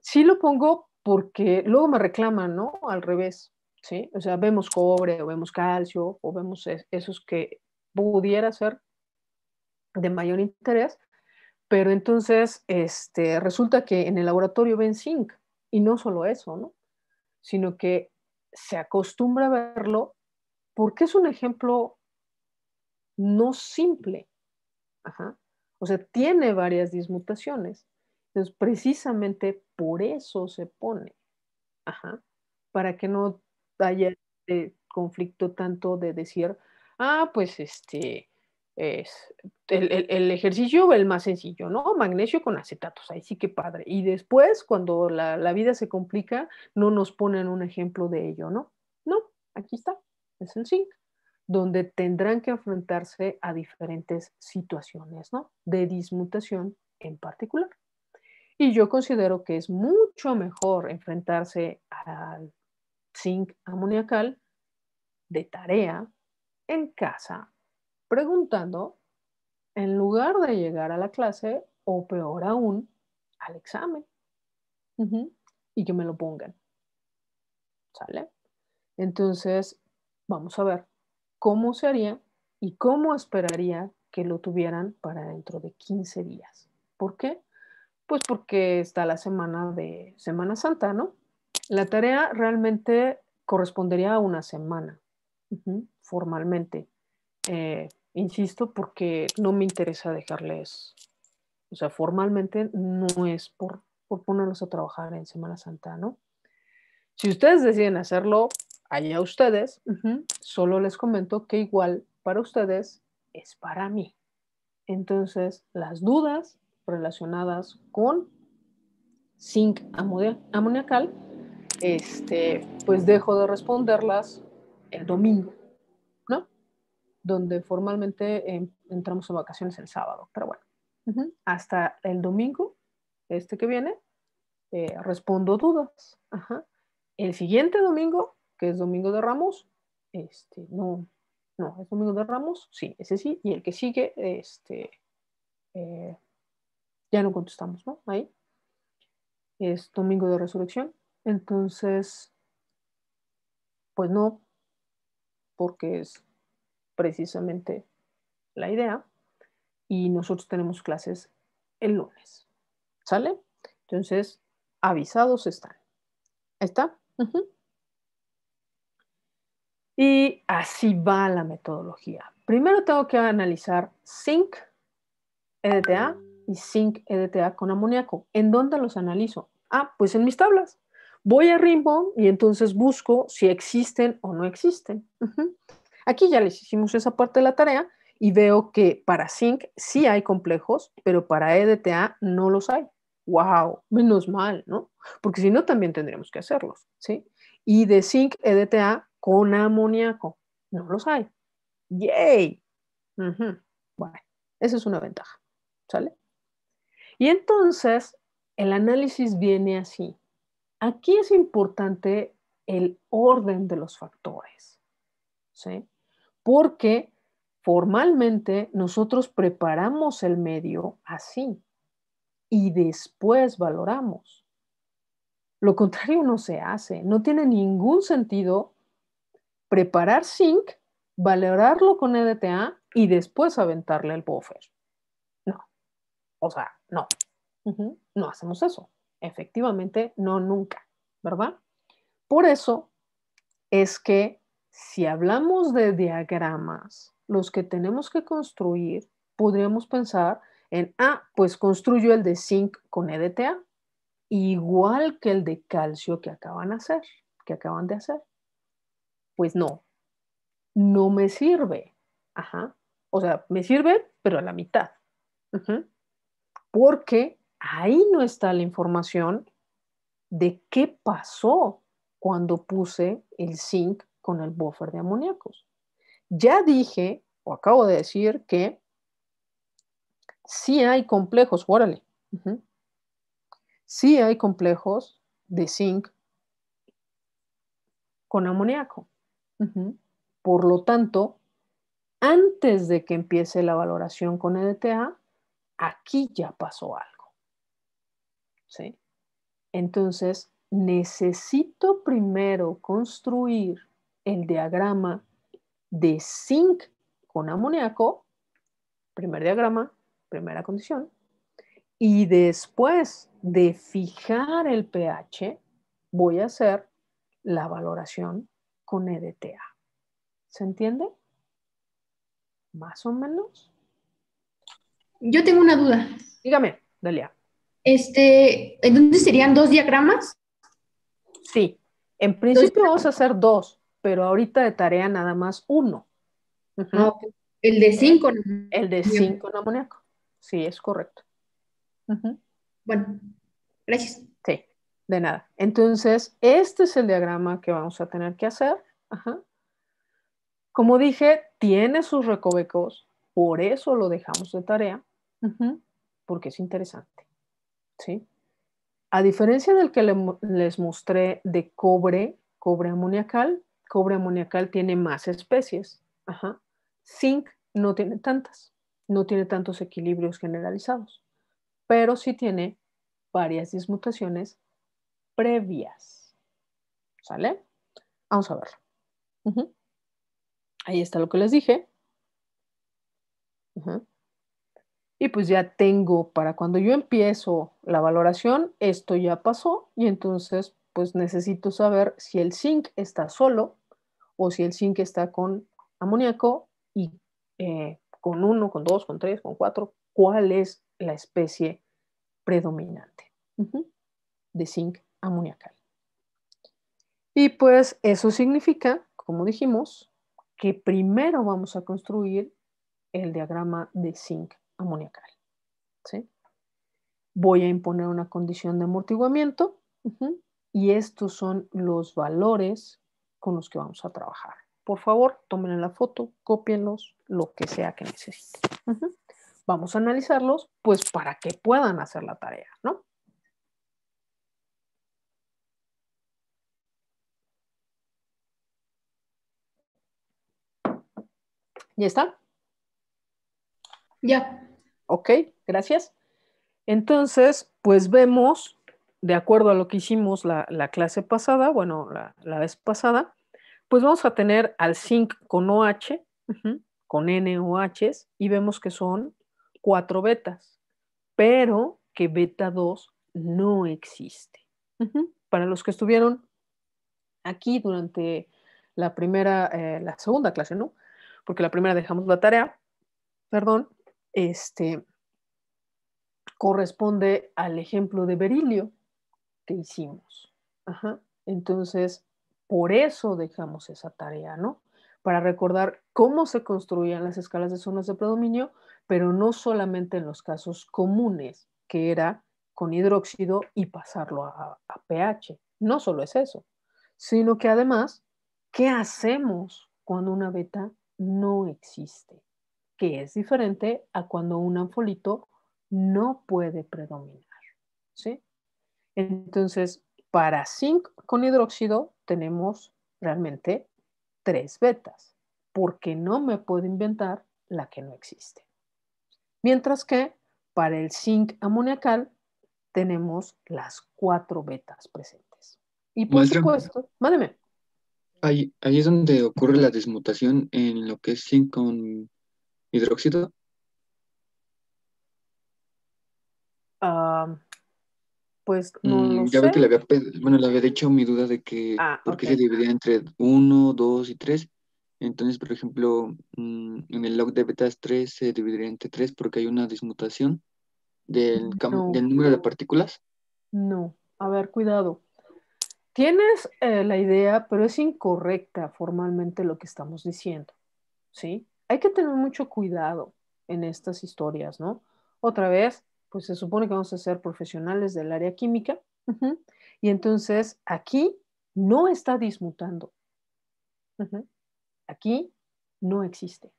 sí lo pongo porque luego me reclaman, ¿no? Al revés, ¿sí? O sea, vemos cobre o vemos calcio o vemos esos que pudiera ser de mayor interés, pero entonces este, resulta que en el laboratorio ven zinc y no solo eso, sino que se acostumbra a verlo porque es un ejemplo no simple. O sea, tiene varias dismutaciones. Entonces, precisamente por eso se pone. Para que no haya este conflicto tanto de decir, ah, pues este, es el, el, ejercicio el más sencillo, ¿no? Magnesio con acetatos, ahí sí que padre. Y después, cuando la, la, vida se complica, no nos ponen un ejemplo de ello, ¿no? No, aquí está, es el zinc, donde tendrán que enfrentarse a diferentes situaciones, ¿no? De dismutación en particular. Y yo considero que es mucho mejor enfrentarse al zinc amoniacal de tarea en casa preguntando en lugar de llegar a la clase o peor aún, al examen. Y que me lo pongan. ¿Sale? Entonces, vamos a ver cómo se haría y cómo esperaría que lo tuvieran para dentro de 15 días. ¿Por qué? Pues porque está la semana de Semana Santa, ¿no? La tarea realmente correspondería a una semana, formalmente. Eh, insisto, porque no me interesa dejarles, o sea, formalmente no es por, por ponerlos a trabajar en Semana Santa, ¿no? Si ustedes deciden hacerlo, allá ustedes, solo les comento que igual para ustedes es para mí. Entonces, las dudas relacionadas con zinc amoniacal, este, pues dejo de responderlas el domingo donde formalmente entramos a vacaciones el sábado. Pero bueno, hasta el domingo, este que viene, eh, respondo dudas. El siguiente domingo, que es domingo de Ramos, este, no, no, es domingo de Ramos, sí, ese sí, y el que sigue, este, eh, ya no contestamos, ¿no? Ahí. Es domingo de resurrección. Entonces, pues no, porque es precisamente la idea. Y nosotros tenemos clases el lunes. ¿Sale? Entonces, avisados están. ¿Está? Y así va la metodología. Primero tengo que analizar zinc, EDTA y zinc EDTA con amoníaco. ¿En dónde los analizo? Ah, pues en mis tablas. Voy a Rimbo y entonces busco si existen o no existen. Aquí ya les hicimos esa parte de la tarea y veo que para Zinc sí hay complejos, pero para EDTA no los hay. ¡Wow! Menos mal, ¿no? Porque si no, también tendríamos que hacerlos, ¿sí? Y de Zinc EDTA con amoníaco, no los hay. ¡Yay! Bueno, esa es una ventaja, ¿sale? Y entonces, el análisis viene así. Aquí es importante el orden de los factores, ¿sí? porque formalmente nosotros preparamos el medio así y después valoramos. Lo contrario no se hace, no tiene ningún sentido preparar zinc, valorarlo con EDTA y después aventarle el buffer. No, o sea, no, no hacemos eso. Efectivamente, no nunca, ¿verdad? Por eso es que si hablamos de diagramas, los que tenemos que construir, podríamos pensar en, ah, pues construyo el de zinc con EDTA, igual que el de calcio que acaban de hacer, que acaban de hacer. Pues no, no me sirve. Ajá. O sea, me sirve, pero a la mitad. Porque ahí no está la información de qué pasó cuando puse el zinc con el buffer de amoníacos. Ya dije, o acabo de decir, que sí hay complejos, órale, sí hay complejos de zinc con amoníaco. Por lo tanto, antes de que empiece la valoración con EDTA, aquí ya pasó algo. ¿Sí? Entonces, necesito primero construir el diagrama de zinc con amoníaco, primer diagrama, primera condición, y después de fijar el pH, voy a hacer la valoración con EDTA. ¿Se entiende? Más o menos. Yo tengo una duda. Dígame, Dalia. Este, dónde serían dos diagramas. Sí, en principio vamos a hacer dos, pero ahorita de tarea nada más uno. Ah, el de cinco. El de cinco en amoníaco. Sí, es correcto. Bueno, gracias. Sí, de nada. Entonces, este es el diagrama que vamos a tener que hacer. Como dije, tiene sus recovecos, por eso lo dejamos de tarea, porque es interesante. ¿sí? A diferencia del que les mostré de cobre, cobre amoniacal, cobre amoniacal tiene más especies. Zinc no tiene tantas, no tiene tantos equilibrios generalizados, pero sí tiene varias dismutaciones previas. ¿Sale? Vamos a verlo. Ahí está lo que les dije. Y pues ya tengo para cuando yo empiezo la valoración, esto ya pasó y entonces pues necesito saber si el zinc está solo o si el zinc está con amoníaco y eh, con uno, con dos, con tres, con cuatro, cuál es la especie predominante de zinc amoniacal. Y pues eso significa, como dijimos, que primero vamos a construir el diagrama de zinc amoniacal. ¿sí? Voy a imponer una condición de amortiguamiento y estos son los valores con los que vamos a trabajar. Por favor, tomen la foto, cópienlos, lo que sea que necesiten. Vamos a analizarlos, pues para que puedan hacer la tarea, ¿no? ¿Ya está? Ya. Ok, gracias. Entonces, pues vemos de acuerdo a lo que hicimos la, clase pasada, bueno, la, vez pasada, pues vamos a tener al zinc con OH, con NOHs, y vemos que son cuatro betas, pero que beta 2 no existe. Para los que estuvieron aquí durante la primera, eh, la segunda clase, ¿no? Porque la primera dejamos la tarea, perdón, este corresponde al ejemplo de berilio que hicimos. Ajá. Entonces, por eso dejamos esa tarea, ¿no? Para recordar cómo se construían las escalas de zonas de predominio, pero no solamente en los casos comunes, que era con hidróxido y pasarlo a, a pH. No solo es eso, sino que además, ¿qué hacemos cuando una beta no existe? Que es diferente a cuando un anfolito no puede predominar. ¿sí? Entonces, para zinc con hidróxido tenemos realmente tres betas, porque no me puedo inventar la que no existe. Mientras que para el zinc amoniacal tenemos las cuatro betas presentes. Y por supuesto, mándeme. Ahí, es donde ocurre la desmutación en lo que es zinc con hidróxido. Ah, pues no lo mm, ya que le había, bueno, le había dicho mi duda de que ah, porque se dividía entre 1, 2 y 3. Entonces, por ejemplo, mm, en el log de betas 3 se dividiría entre 3 porque hay una dismutación del, mm, del número de partículas. No, a ver, cuidado. Tienes eh, la idea, pero es incorrecta formalmente lo que estamos diciendo, ¿sí? Hay que tener mucho cuidado en estas historias, ¿no? Otra vez, pues se supone que vamos a ser profesionales del área química. Y entonces aquí no está dismutando. Aquí no existe.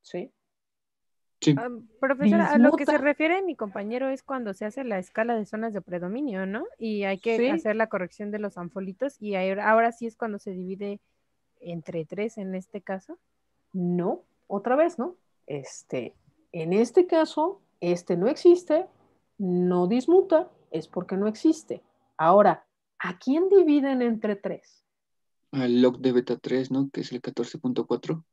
¿Sí? sí. Ah, profesora, a lo que se refiere mi compañero es cuando se hace la escala de zonas de predominio, ¿no? Y hay que hacer la corrección de los anfolitos y ahora sí es cuando se divide entre tres en este caso. No, otra vez, ¿no? Este, en este caso, este no existe, no dismuta, es porque no existe. Ahora, ¿a quién dividen entre 3? Al log de beta 3, ¿no? Que es el 14.4.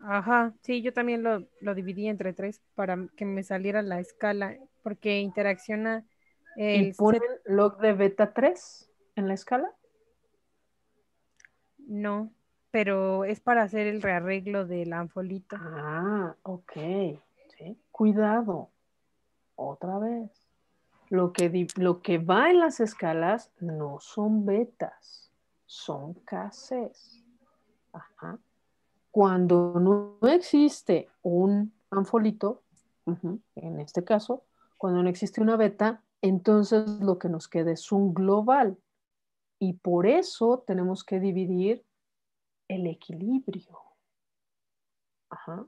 Ajá, sí, yo también lo, lo, dividí entre 3 para que me saliera la escala, porque interacciona el... Este log de beta 3 en la escala? No pero es para hacer el rearreglo del anfolito. Ah, ok. Cuidado. Otra vez. Lo que, lo que va en las escalas no son betas, son cases. Cuando no, existe un anfolito, en este caso, cuando no existe una beta, entonces lo que nos queda es un global. Y por eso tenemos que dividir el equilibrio. Ajá.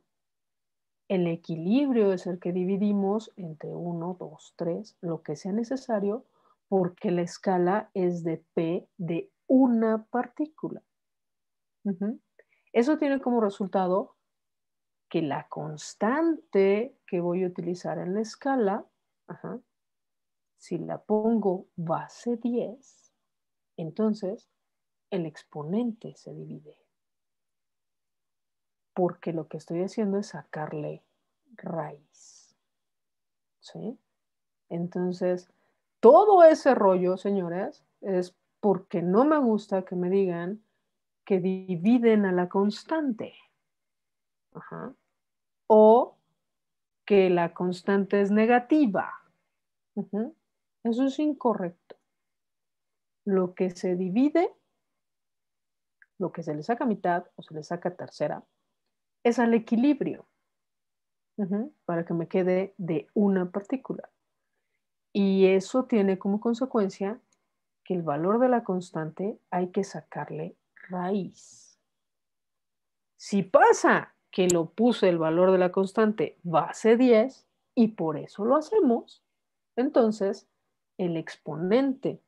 El equilibrio es el que dividimos entre 1, 2, 3, lo que sea necesario, porque la escala es de P de una partícula. Eso tiene como resultado que la constante que voy a utilizar en la escala, si la pongo base 10, entonces el exponente se divide porque lo que estoy haciendo es sacarle raíz. ¿Sí? Entonces, todo ese rollo, señores, es porque no me gusta que me digan que dividen a la constante. O que la constante es negativa. Eso es incorrecto. Lo que se divide, lo que se le saca mitad o se le saca tercera, es al equilibrio, para que me quede de una partícula. Y eso tiene como consecuencia que el valor de la constante hay que sacarle raíz. Si pasa que lo puse el valor de la constante base 10 y por eso lo hacemos, entonces el exponente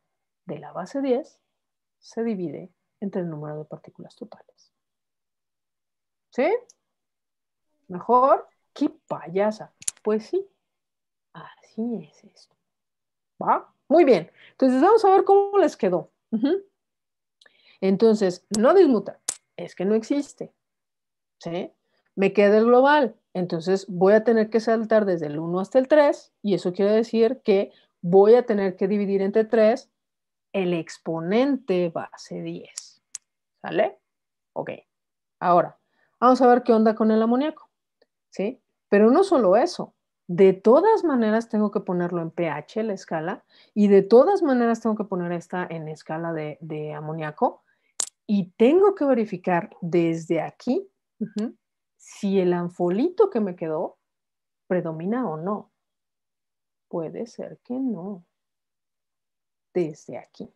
de la base 10 se divide entre el número de partículas totales. ¿Sí? mejor. que payasa! Pues sí, así es esto. ¿Va? Muy bien. Entonces vamos a ver cómo les quedó. Entonces, no dismuta. Es que no existe. ¿Sí? Me queda el global. Entonces voy a tener que saltar desde el 1 hasta el 3 y eso quiere decir que voy a tener que dividir entre 3 el exponente base 10. ¿Sale? Ok. Ahora, vamos a ver qué onda con el amoníaco. ¿sí? Pero no solo eso, de todas maneras tengo que ponerlo en pH, la escala, y de todas maneras tengo que poner esta en escala de, de amoníaco, y tengo que verificar desde aquí si el anfolito que me quedó predomina o no. Puede ser que no. Desde aquí.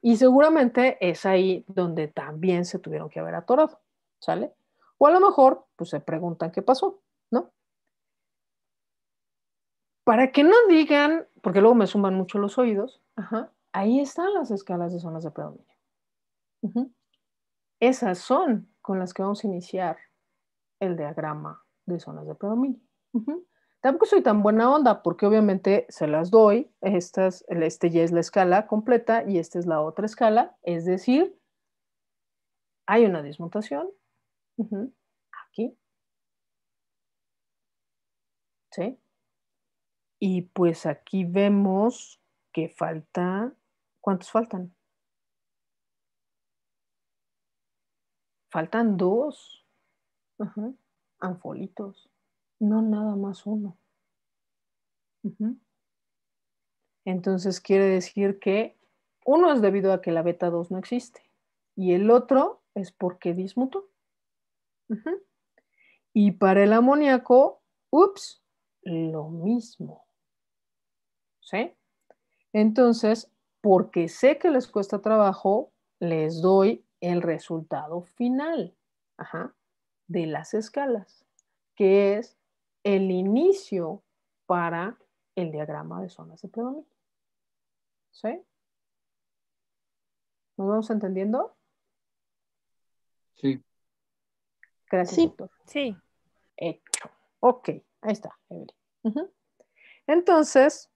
Y seguramente es ahí donde también se tuvieron que haber atorado, ¿sale? O a lo mejor, pues se preguntan qué pasó, ¿no? Para que no digan, porque luego me suman mucho los oídos, ahí están las escalas de zonas de predominio. Esas son con las que vamos a iniciar el diagrama de zonas de predominio. Tampoco soy tan buena onda porque obviamente se las doy. Estas, este ya es la escala completa y esta es la otra escala. Es decir, hay una dismutación, Aquí. ¿Sí? Y pues aquí vemos que falta... ¿Cuántos faltan? Faltan dos. Anfolitos. No nada más uno. Entonces quiere decir que uno es debido a que la beta 2 no existe y el otro es porque dismutó. Y para el amoníaco, ups, lo mismo. ¿Sí? Entonces, porque sé que les cuesta trabajo, les doy el resultado final de las escalas, que es el inicio para el diagrama de zonas de predominio. ¿Sí? ¿Nos vamos entendiendo? Sí. Gracias, sí. Ok, ahí está. Entonces,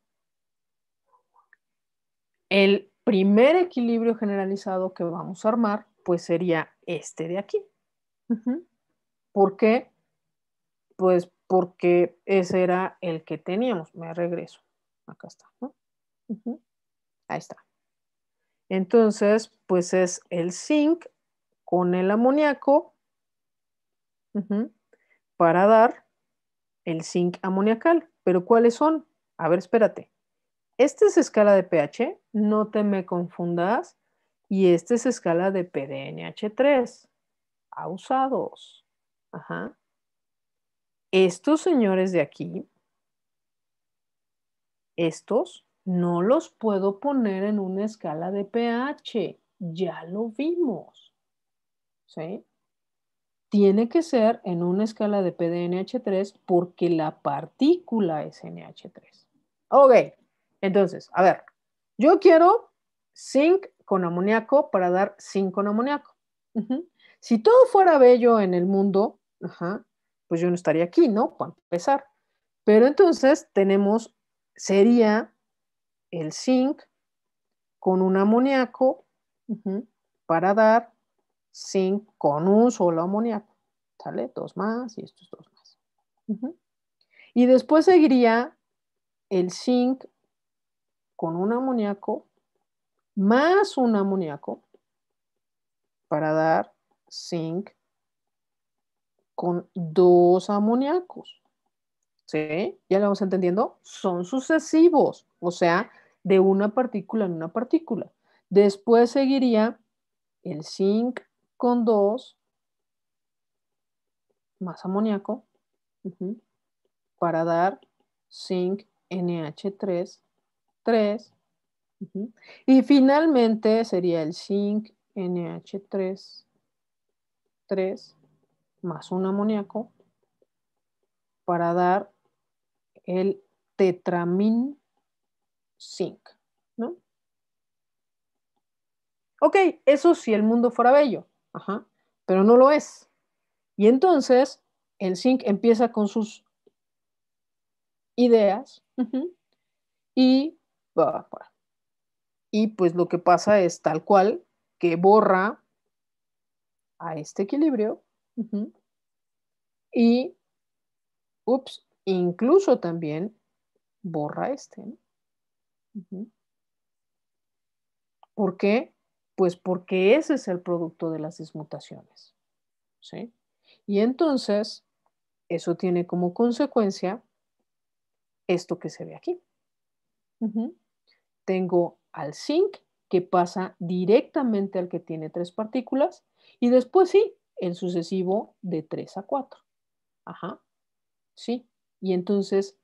el primer equilibrio generalizado que vamos a armar, pues sería este de aquí. ¿Por qué? Pues porque ese era el que teníamos. Me regreso. Acá está. Ahí está. Entonces, pues es el zinc con el amoníaco para dar el zinc amoniacal. Pero ¿cuáles son? A ver, espérate. Esta es escala de pH, no te me confundas, y esta es escala de PDNH3. usados. Ajá. Estos señores de aquí, estos no los puedo poner en una escala de pH. Ya lo vimos. ¿Sí? tiene que ser en una escala de PDNH3 porque la partícula es NH3. Ok, entonces, a ver, yo quiero zinc con amoníaco para dar zinc con amoníaco. Si todo fuera bello en el mundo, pues yo no estaría aquí, ¿no? ¿Cuánto pesar? Pero entonces tenemos, sería el zinc con un amoníaco para dar zinc con un solo amoníaco. ¿Sale? Dos más y estos dos más. Y después seguiría el zinc con un amoníaco más un amoníaco para dar zinc con dos amoníacos. ¿Sí? ¿Ya lo vamos entendiendo? Son sucesivos, o sea, de una partícula en una partícula. Después seguiría el zinc con 2 más amoníaco para dar zinc NH3, 3. y finalmente sería el zinc NH3, 3 más un amoníaco para dar el tetramin zinc, ¿no? Ok, eso si el mundo fuera bello. Pero no lo es. Y entonces el zinc empieza con sus ideas y, y pues lo que pasa es tal cual que borra a este equilibrio y ups, incluso también borra este. ¿no? ¿Por qué? Pues porque ese es el producto de las dismutaciones. ¿sí? Y entonces, eso tiene como consecuencia esto que se ve aquí. Tengo al zinc que pasa directamente al que tiene tres partículas y después sí, el sucesivo de tres a cuatro. Ajá. Sí. Y entonces,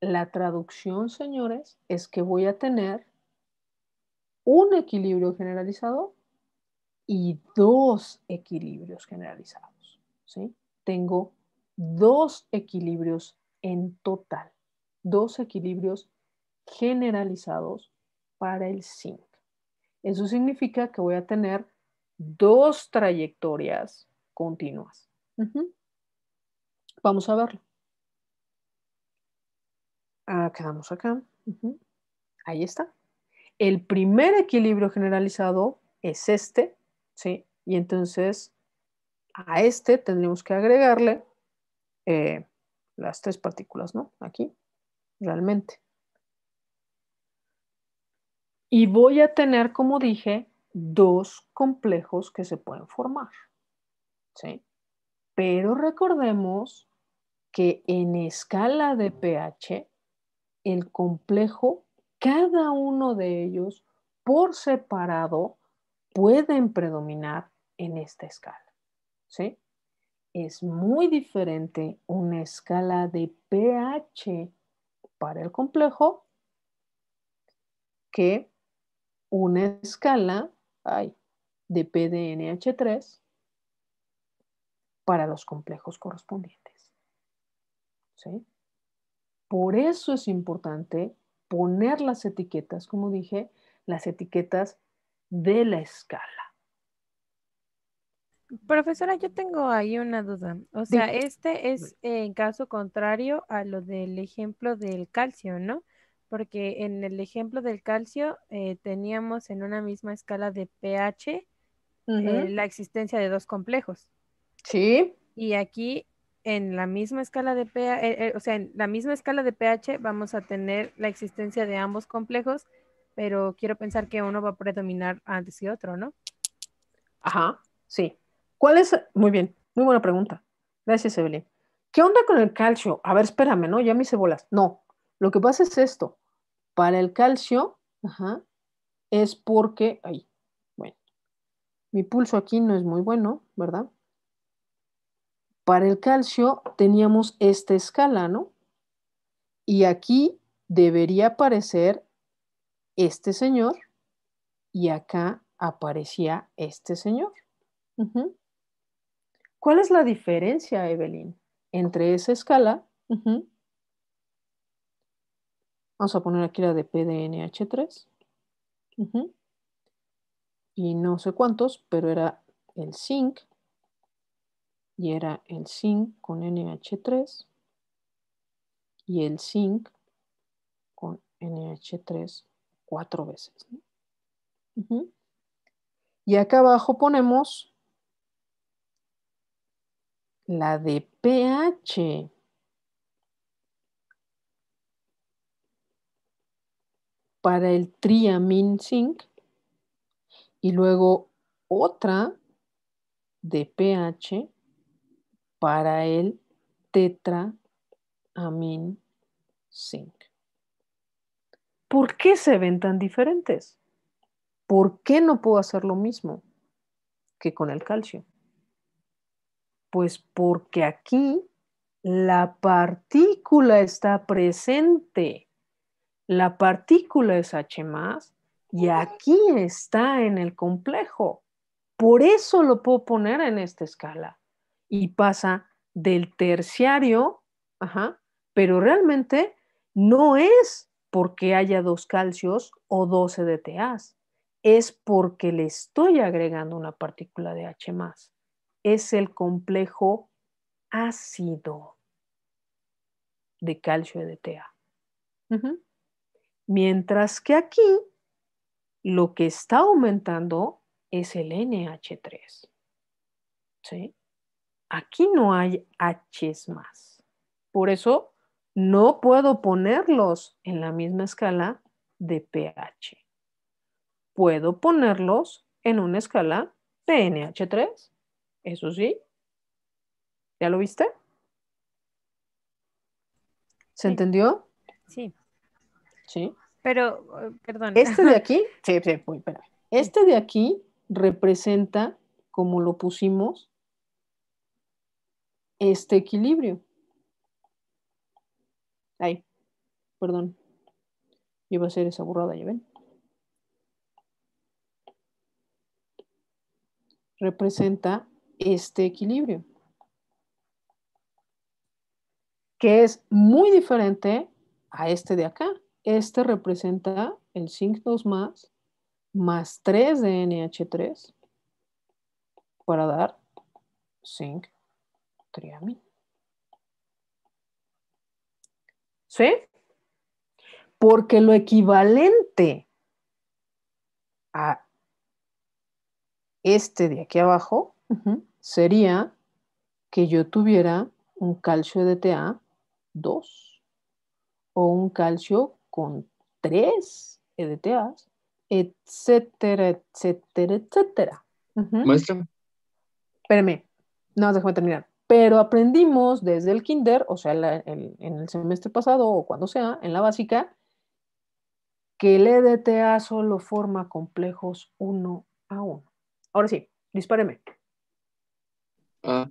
la traducción, señores, es que voy a tener un equilibrio generalizado y dos equilibrios generalizados. ¿sí? Tengo dos equilibrios en total, dos equilibrios generalizados para el zinc. Eso significa que voy a tener dos trayectorias continuas. Vamos a verlo. Ah, quedamos acá. Ahí está. El primer equilibrio generalizado es este, ¿sí? Y entonces a este tendríamos que agregarle eh, las tres partículas, ¿no? Aquí, realmente. Y voy a tener, como dije, dos complejos que se pueden formar, ¿sí? Pero recordemos que en escala de pH, el complejo cada uno de ellos por separado pueden predominar en esta escala. ¿sí? Es muy diferente una escala de pH para el complejo que una escala de PDNH3 para los complejos correspondientes. ¿sí? Por eso es importante poner las etiquetas, como dije, las etiquetas de la escala. Profesora, yo tengo ahí una duda. O sea, este es en caso contrario a lo del ejemplo del calcio, ¿no? Porque en el ejemplo del calcio eh, teníamos en una misma escala de pH eh, la existencia de dos complejos. Sí. Y aquí en la misma escala de pH, eh, eh, o sea, en la misma escala de pH vamos a tener la existencia de ambos complejos, pero quiero pensar que uno va a predominar antes que otro, ¿no? Ajá, sí. ¿Cuál es? Muy bien, muy buena pregunta. Gracias, Evelyn. ¿Qué onda con el calcio? A ver, espérame, ¿no? Ya me hice bolas. No, lo que pasa es esto. Para el calcio, es porque, bueno, mi pulso aquí no es muy bueno, ¿verdad? Para el calcio teníamos esta escala, ¿no? Y aquí debería aparecer este señor y acá aparecía este señor. ¿Cuál es la diferencia, Evelyn, entre esa escala? Vamos a poner aquí la de PDNH3. Y no sé cuántos, pero era el zinc y era el zinc con NH3 y el zinc con NH3 cuatro veces. Y acá abajo ponemos la de pH. para el triamin zinc y luego otra de pH para el amin, zinc. ¿Por qué se ven tan diferentes? ¿Por qué no puedo hacer lo mismo que con el calcio? Pues porque aquí la partícula está presente. La partícula es H y aquí está en el complejo. Por eso lo puedo poner en esta escala y pasa del terciario, pero realmente no es porque haya dos calcios o dos EDTAs, es porque le estoy agregando una partícula de H Es el complejo ácido de calcio EDTA. Mientras que aquí lo que está aumentando es el NH3. ¿Sí? Aquí no hay Hs más. Por eso no puedo ponerlos en la misma escala de pH. Puedo ponerlos en una escala de NH3. Eso sí. ¿Ya lo viste? ¿Se entendió? Sí. Sí. Pero, eh, perdón. Este de aquí, sí, sí, Este de aquí representa, como lo pusimos, este equilibrio. Ahí. perdón. Yo iba a ser esa burrada, ya ven. Representa este equilibrio. Que es muy diferente a este de acá. Este representa el 2 más, más 3 de NH3 para dar 5 ¿Sí? Porque lo equivalente a este de aquí abajo sería que yo tuviera un calcio EDTA 2 o un calcio con 3 EDTAs, etcétera, etcétera, etcétera. Uh Espérame, no, déjame terminar pero aprendimos desde el kinder, o sea, en el semestre pasado o cuando sea, en la básica, que el EDTA solo forma complejos uno a uno. Ahora sí, dispáreme. Ah,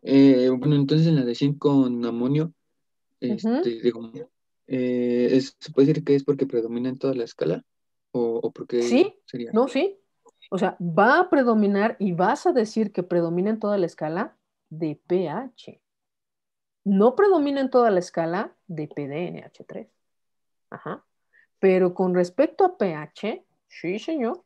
eh, bueno, entonces en la de con amonio, este, eh, ¿se puede decir que es porque predomina en toda la escala? ¿O, porque sí? No, sí. O sea, va a predominar y vas a decir que predomina en toda la escala de pH. No predomina en toda la escala de PDNH3. Ajá. Pero con respecto a pH, sí, señor,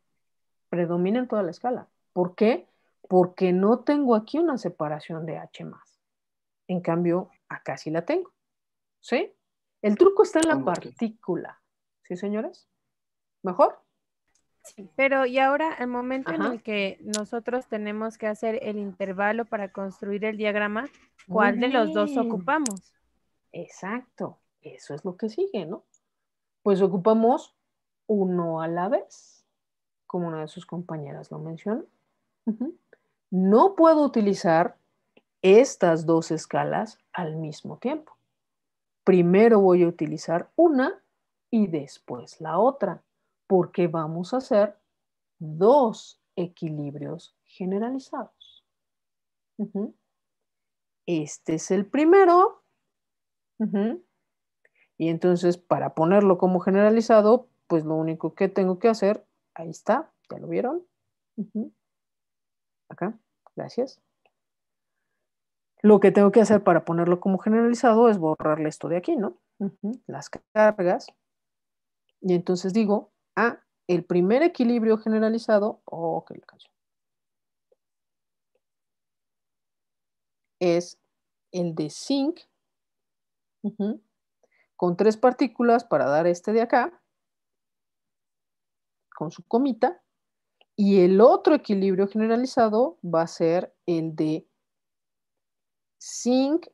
predomina en toda la escala. ¿Por qué? Porque no tengo aquí una separación de H más. En cambio, acá sí la tengo. ¿Sí? El truco está en la partícula. ¿Sí, señores? ¿Mejor? Pero y ahora, el momento en el que nosotros tenemos que hacer el intervalo para construir el diagrama, ¿cuál de los dos ocupamos? Exacto, eso es lo que sigue, ¿no? Pues ocupamos uno a la vez, como una de sus compañeras lo mencionó. No puedo utilizar estas dos escalas al mismo tiempo. Primero voy a utilizar una y después la otra porque vamos a hacer dos equilibrios generalizados. Este es el primero. Y entonces, para ponerlo como generalizado, pues lo único que tengo que hacer, ahí está, ¿ya lo vieron? Acá, gracias. Lo que tengo que hacer para ponerlo como generalizado es borrarle esto de aquí, ¿no? Las cargas. Y entonces digo Ah, el primer equilibrio generalizado oh, que Es el de zinc con tres partículas para dar este de acá con su comita y el otro equilibrio generalizado va a ser el de zinc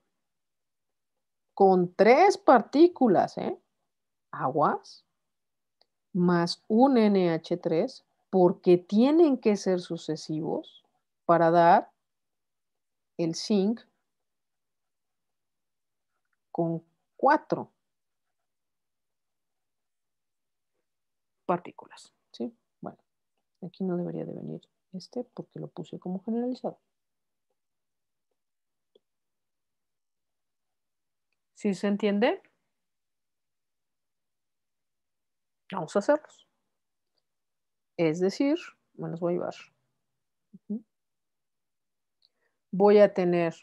con tres partículas, ¿eh? Aguas más un NH3 porque tienen que ser sucesivos para dar el zinc con cuatro partículas. ¿sí? Bueno, aquí no debería de venir este porque lo puse como generalizado. ¿Sí se entiende? Vamos a hacerlos. Es decir, me los voy a llevar. Voy a tener,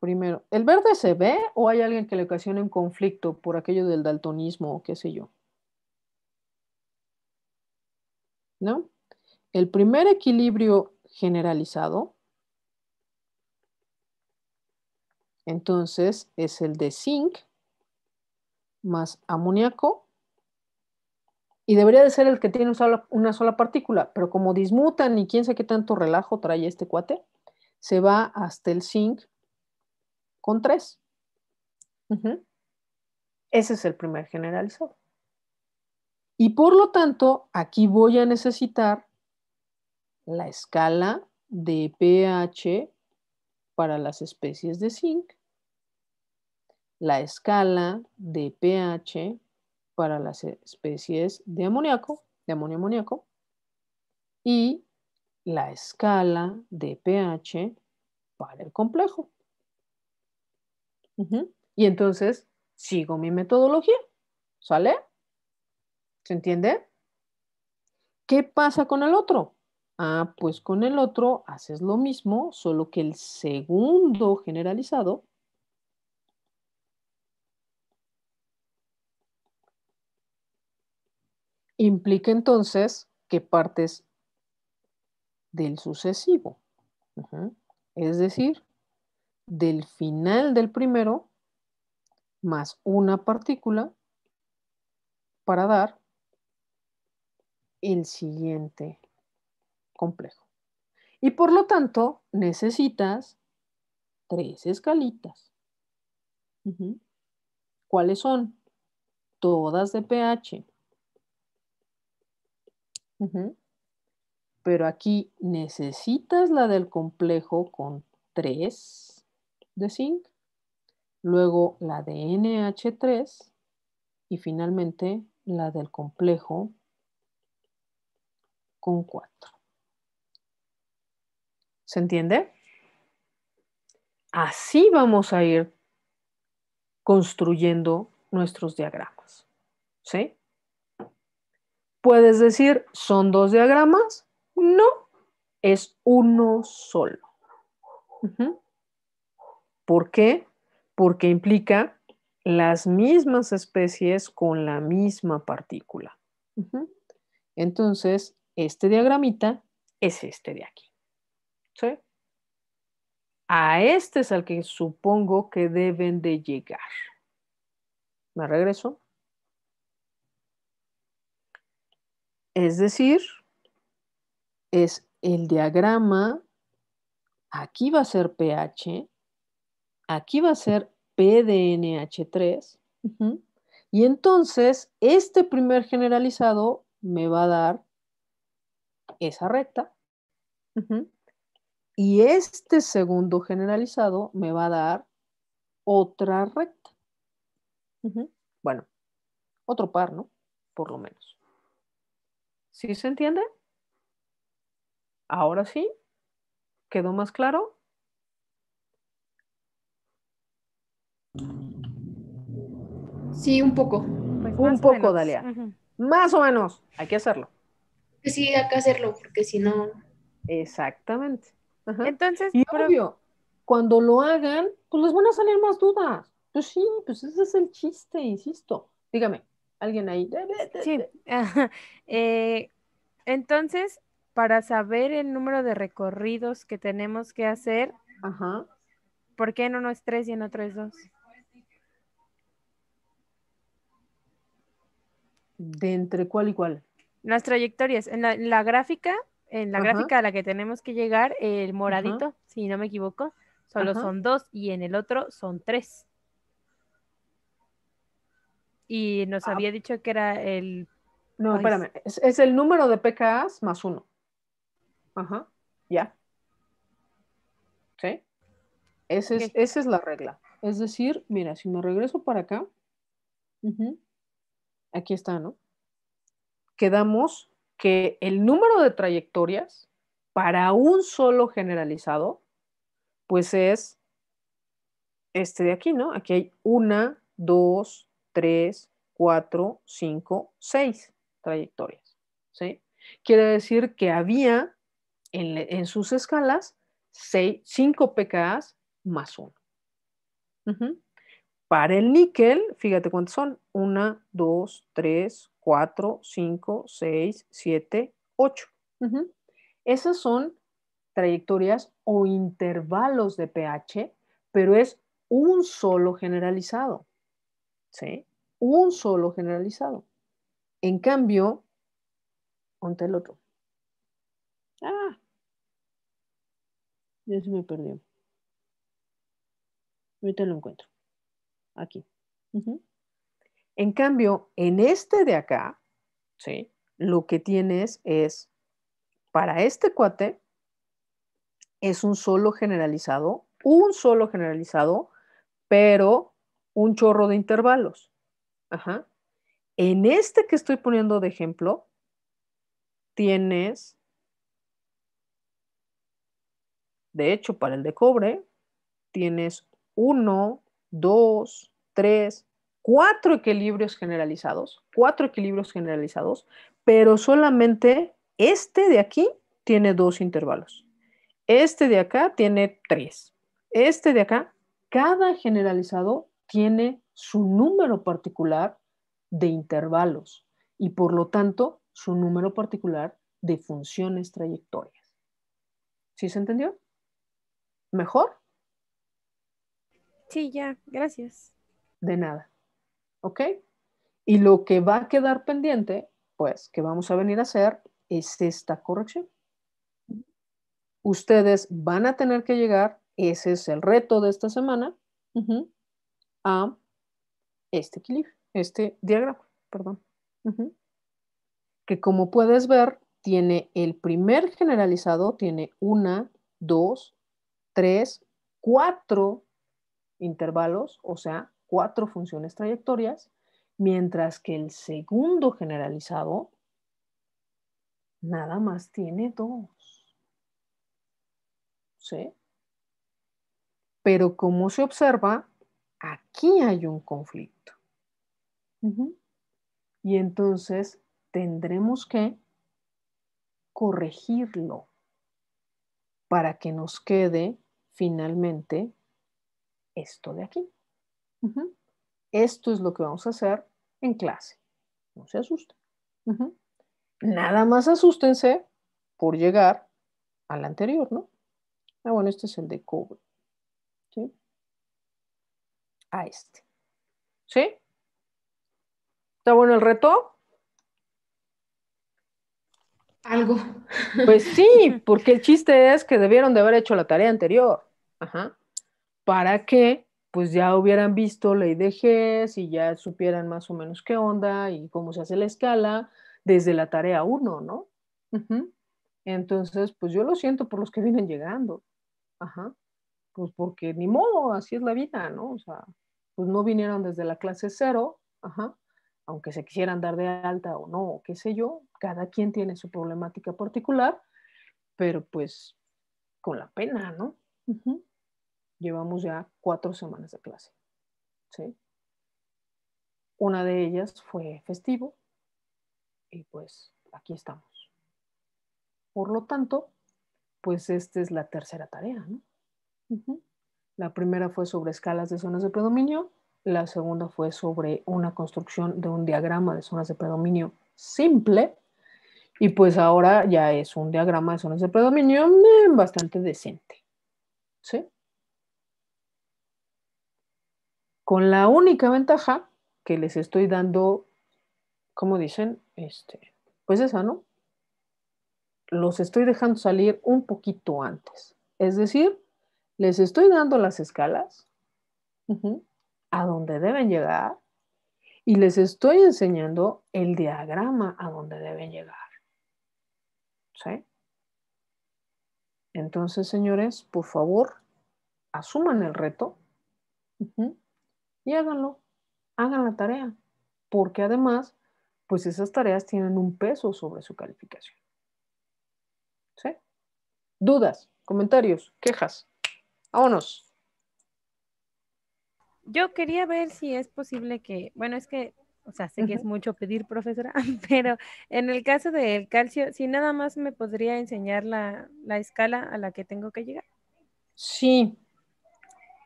primero, ¿el verde se ve o hay alguien que le ocasiona un conflicto por aquello del daltonismo o qué sé yo? ¿No? El primer equilibrio generalizado, entonces, es el de zinc más amoníaco y debería de ser el que tiene una sola partícula, pero como dismutan y quién sabe qué tanto relajo trae este cuate, se va hasta el zinc con 3. Ese es el primer generalizado. Y por lo tanto, aquí voy a necesitar la escala de pH para las especies de zinc, la escala de pH para las especies de amoníaco, de amonio amoníaco, y la escala de pH para el complejo. Y entonces sigo mi metodología. ¿Sale? ¿Se entiende? ¿Qué pasa con el otro? Ah, pues con el otro haces lo mismo, solo que el segundo generalizado implica entonces que partes del sucesivo, es decir, del final del primero más una partícula para dar el siguiente complejo. Y por lo tanto, necesitas tres escalitas. ¿Cuáles son? Todas de pH pero aquí necesitas la del complejo con 3 de zinc, luego la de NH3 y finalmente la del complejo con 4. ¿Se entiende? Así vamos a ir construyendo nuestros diagramas. ¿Sí? Puedes decir, ¿son dos diagramas? No, es uno solo. ¿Por qué? Porque implica las mismas especies con la misma partícula. Entonces, este diagramita es este de aquí. ¿Sí? A este es al que supongo que deben de llegar. Me regreso. Es decir, es el diagrama, aquí va a ser pH, aquí va a ser PDNH3, y entonces este primer generalizado me va a dar esa recta, y este segundo generalizado me va a dar otra recta. Bueno, otro par, ¿no? Por lo menos. ¿Sí se entiende? Ahora sí, ¿quedó más claro? Sí, un poco. Pues un poco, Dalia. Más o menos, hay que hacerlo. Pues sí, hay que hacerlo, porque si no... Exactamente. Entonces, obvio, cuando lo hagan, pues les van a salir más dudas. Pues sí, pues ese es el chiste, insisto. Dígame alguien ahí. Sí. Eh, entonces, para saber el número de recorridos que tenemos que hacer, ¿por qué en uno es tres y en otro es dos? ¿De entre cuál y cuál? Las trayectorias. En la, gráfica, en la gráfica a la que tenemos que llegar, el moradito, si no me equivoco, solo son dos y en el otro son tres y nos ah. había dicho que era el... No, espérame, es, el número de PKAs más uno. Ajá, ya. ¿Sí? esa es la regla. Es decir, mira, si me regreso para acá, aquí está, ¿no? Quedamos que el número de trayectorias para un solo generalizado, pues es este de aquí, ¿no? Aquí hay una, dos, 3, 4, 5, 6 trayectorias. ¿sí? Quiere decir que había en, sus escalas 6, 5 pKas más 1. Para el níquel, fíjate cuántos son. 1, 2, 3, 4, 5, 6, 7, 8. Esas son trayectorias o intervalos de pH, pero es un solo generalizado. Un solo generalizado. En cambio, ponte el otro. Ah, ya se me perdió. Ahorita lo encuentro. Aquí. En cambio, en este de acá, ¿sí? lo que tienes es, para este cuate, es un solo generalizado, un solo generalizado, pero un chorro de intervalos. Ajá. En este que estoy poniendo de ejemplo, tienes, de hecho, para el de cobre, tienes uno, dos, tres, cuatro equilibrios generalizados, Cuatro equilibrios generalizados, pero solamente este de aquí tiene dos intervalos. Este de acá tiene tres. Este de acá, cada generalizado tiene su número particular de intervalos y por lo tanto su número particular de funciones trayectorias. ¿Sí se entendió? ¿Mejor? Sí, ya, gracias. De nada. ¿Ok? Y lo que va a quedar pendiente, pues, que vamos a venir a hacer es esta corrección. Ustedes van a tener que llegar, ese es el reto de esta semana, este equilibrio, este diagrama, perdón. Que como puedes ver, tiene el primer generalizado, tiene una, dos, tres, cuatro intervalos, o sea, cuatro funciones trayectorias, mientras que el segundo generalizado nada más tiene dos. ¿Sí? Pero como se observa, Aquí hay un conflicto. Y entonces tendremos que corregirlo para que nos quede finalmente esto de aquí. Esto es lo que vamos a hacer en clase. No se asusten. Nada más asústense por llegar al anterior, ¿no? Ah, bueno, este es el de cobre a este. ¿Sí? ¿Está bueno el reto? Algo. Pues sí, porque el chiste es que debieron de haber hecho la tarea anterior. Ajá. Para que pues ya hubieran visto ley de si ya supieran más o menos qué onda y cómo se hace la escala desde la tarea 1, ¿no? Entonces, pues yo lo siento por los que vienen llegando. Ajá pues porque ni modo, así es la vida, ¿no? O sea, pues no vinieron desde la clase cero, aunque se quisieran dar de alta o no, o qué sé yo, cada quien tiene su problemática particular, pero pues con la pena, ¿no? Llevamos ya cuatro semanas de clase, ¿sí? Una de ellas fue festivo y pues aquí estamos. Por lo tanto, pues esta es la tercera tarea, ¿no? La primera fue sobre escalas de zonas de predominio, la segunda fue sobre una construcción de un diagrama de zonas de predominio simple, y pues ahora ya es un diagrama de zonas de predominio mm, bastante decente. ¿Sí? Con la única ventaja que les estoy dando, como dicen, este, pues esa, ¿no? Los estoy dejando salir un poquito antes. Es decir, les estoy dando las escalas a donde deben llegar y les estoy enseñando el diagrama a donde deben llegar. ¿Sí? Entonces, señores, por favor, asuman el reto y háganlo, hagan la tarea, porque además, pues esas tareas tienen un peso sobre su calificación. ¿Sí? Dudas, comentarios, quejas. Vámonos. Yo quería ver si es posible que, bueno, es que, o sea, sé que es mucho pedir, profesora, pero en el caso del calcio, si nada más me podría enseñar la, escala a la que tengo que llegar. Sí,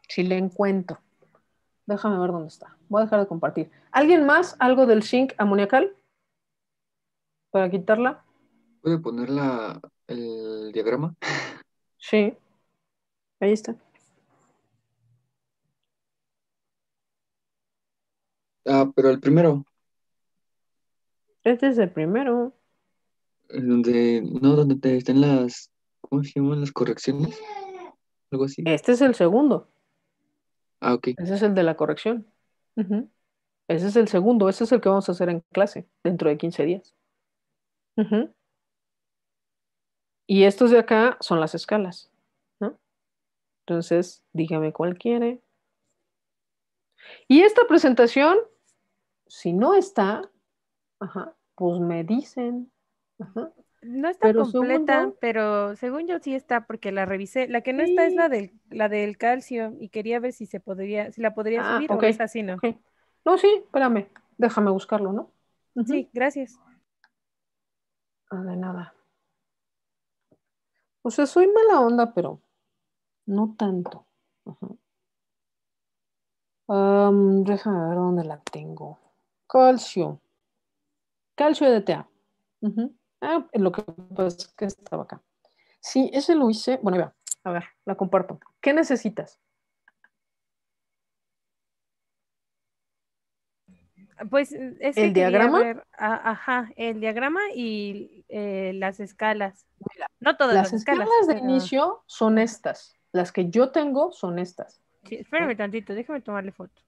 si le encuentro. Déjame ver dónde está. Voy a dejar de compartir. ¿Alguien más? ¿Algo del zinc amoniacal? ¿Para quitarla? ¿Puede poner la, el diagrama? Sí. Ahí está. Ah, pero el primero. Este es el primero. Donde, no, donde te están las, ¿cómo se llaman? Las correcciones. Algo así. Este es el segundo. Ah, ok. Ese es el de la corrección. Ese es el segundo, ese es el que vamos a hacer en clase dentro de 15 días. Y estos de acá son las escalas. Entonces, dígame cuál quiere. Y esta presentación, si no está, pues me dicen. No está completa, pero según yo sí está, porque la revisé. La que no está es la del, la del calcio y quería ver si se podría, si la podría ah, subir o es así, ¿no? No, sí, espérame, déjame buscarlo, ¿no? Sí, gracias. Ah, de nada. O sea, soy mala onda, pero no tanto. déjame ver dónde la tengo. Calcio. Calcio de TA. Ah, lo que pasa es que estaba acá. Sí, ese lo hice. Bueno, ya. A ver, la comparto. ¿Qué necesitas? Pues el diagrama. ajá, el diagrama y eh, las escalas. no todas las, escalas. Las escalas de inicio son estas. Las que yo tengo son estas. Sí, espérame tantito, déjame tomarle foto.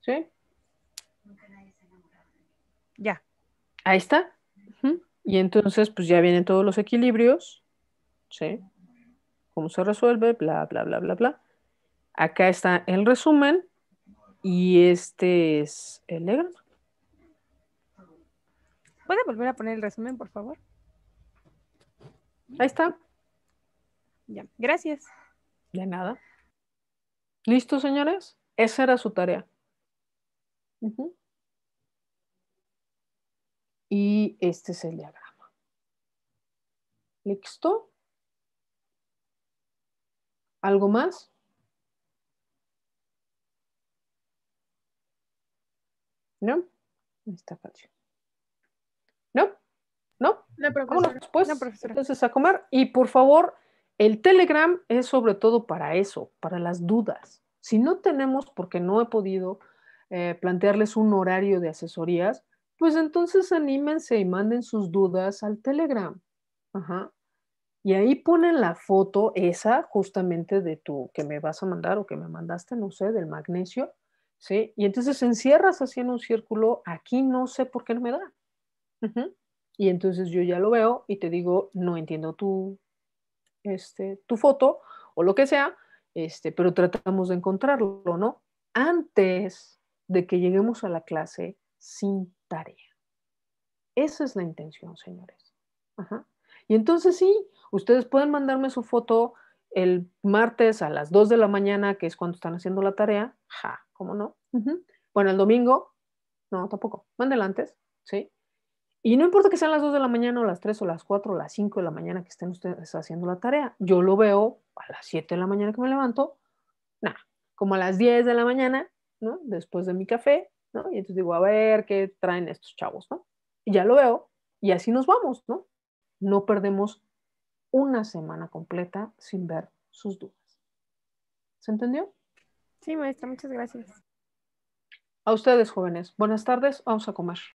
¿Sí? Ya. Ahí está. Y entonces, pues ya vienen todos los equilibrios. ¿Sí? Cómo se resuelve, bla, bla, bla, bla, bla. Acá está el resumen. Y este es el negro. ¿Puede volver a poner el resumen, por favor? Ahí está. Ya, gracias. De nada. ¿Listo, señores? Esa era su tarea. Y este es el diagrama. ¿Listo? ¿Algo más? ¿No? Está fácil. ¿No? ¿No? No, profesora. Vámonos, pues, Entonces a comer. Y por favor, el Telegram es sobre todo para eso, para las dudas. Si no tenemos, porque no he podido eh, plantearles un horario de asesorías, pues entonces anímense y manden sus dudas al Telegram. Y ahí ponen la foto, esa justamente de tu que me vas a mandar o que me mandaste, no sé, del magnesio, ¿sí? Y entonces encierras así en un círculo, aquí no sé por qué no me da. Y entonces yo ya lo veo y te digo, no entiendo tu, este, tu foto o lo que sea, este, pero tratamos de encontrarlo, ¿no? Antes de que lleguemos a la clase sin tarea. Esa es la intención, señores. Y entonces sí, ustedes pueden mandarme su foto el martes a las 2 de la mañana, que es cuando están haciendo la tarea. Ja, ¿cómo no? Bueno, el domingo, no, tampoco. mándela antes, ¿sí? Y no importa que sean las 2 de la mañana o las 3 o las 4 o las 5 de la mañana que estén ustedes haciendo la tarea. Yo lo veo a las 7 de la mañana que me levanto, nada, como a las 10 de la mañana, ¿no? Después de mi café, ¿no? Y entonces digo, a ver qué traen estos chavos, ¿no? Y ya lo veo y así nos vamos, ¿no? No perdemos una semana completa sin ver sus dudas. ¿Se entendió? Sí, maestra, muchas gracias. A ustedes, jóvenes. Buenas tardes, vamos a comer.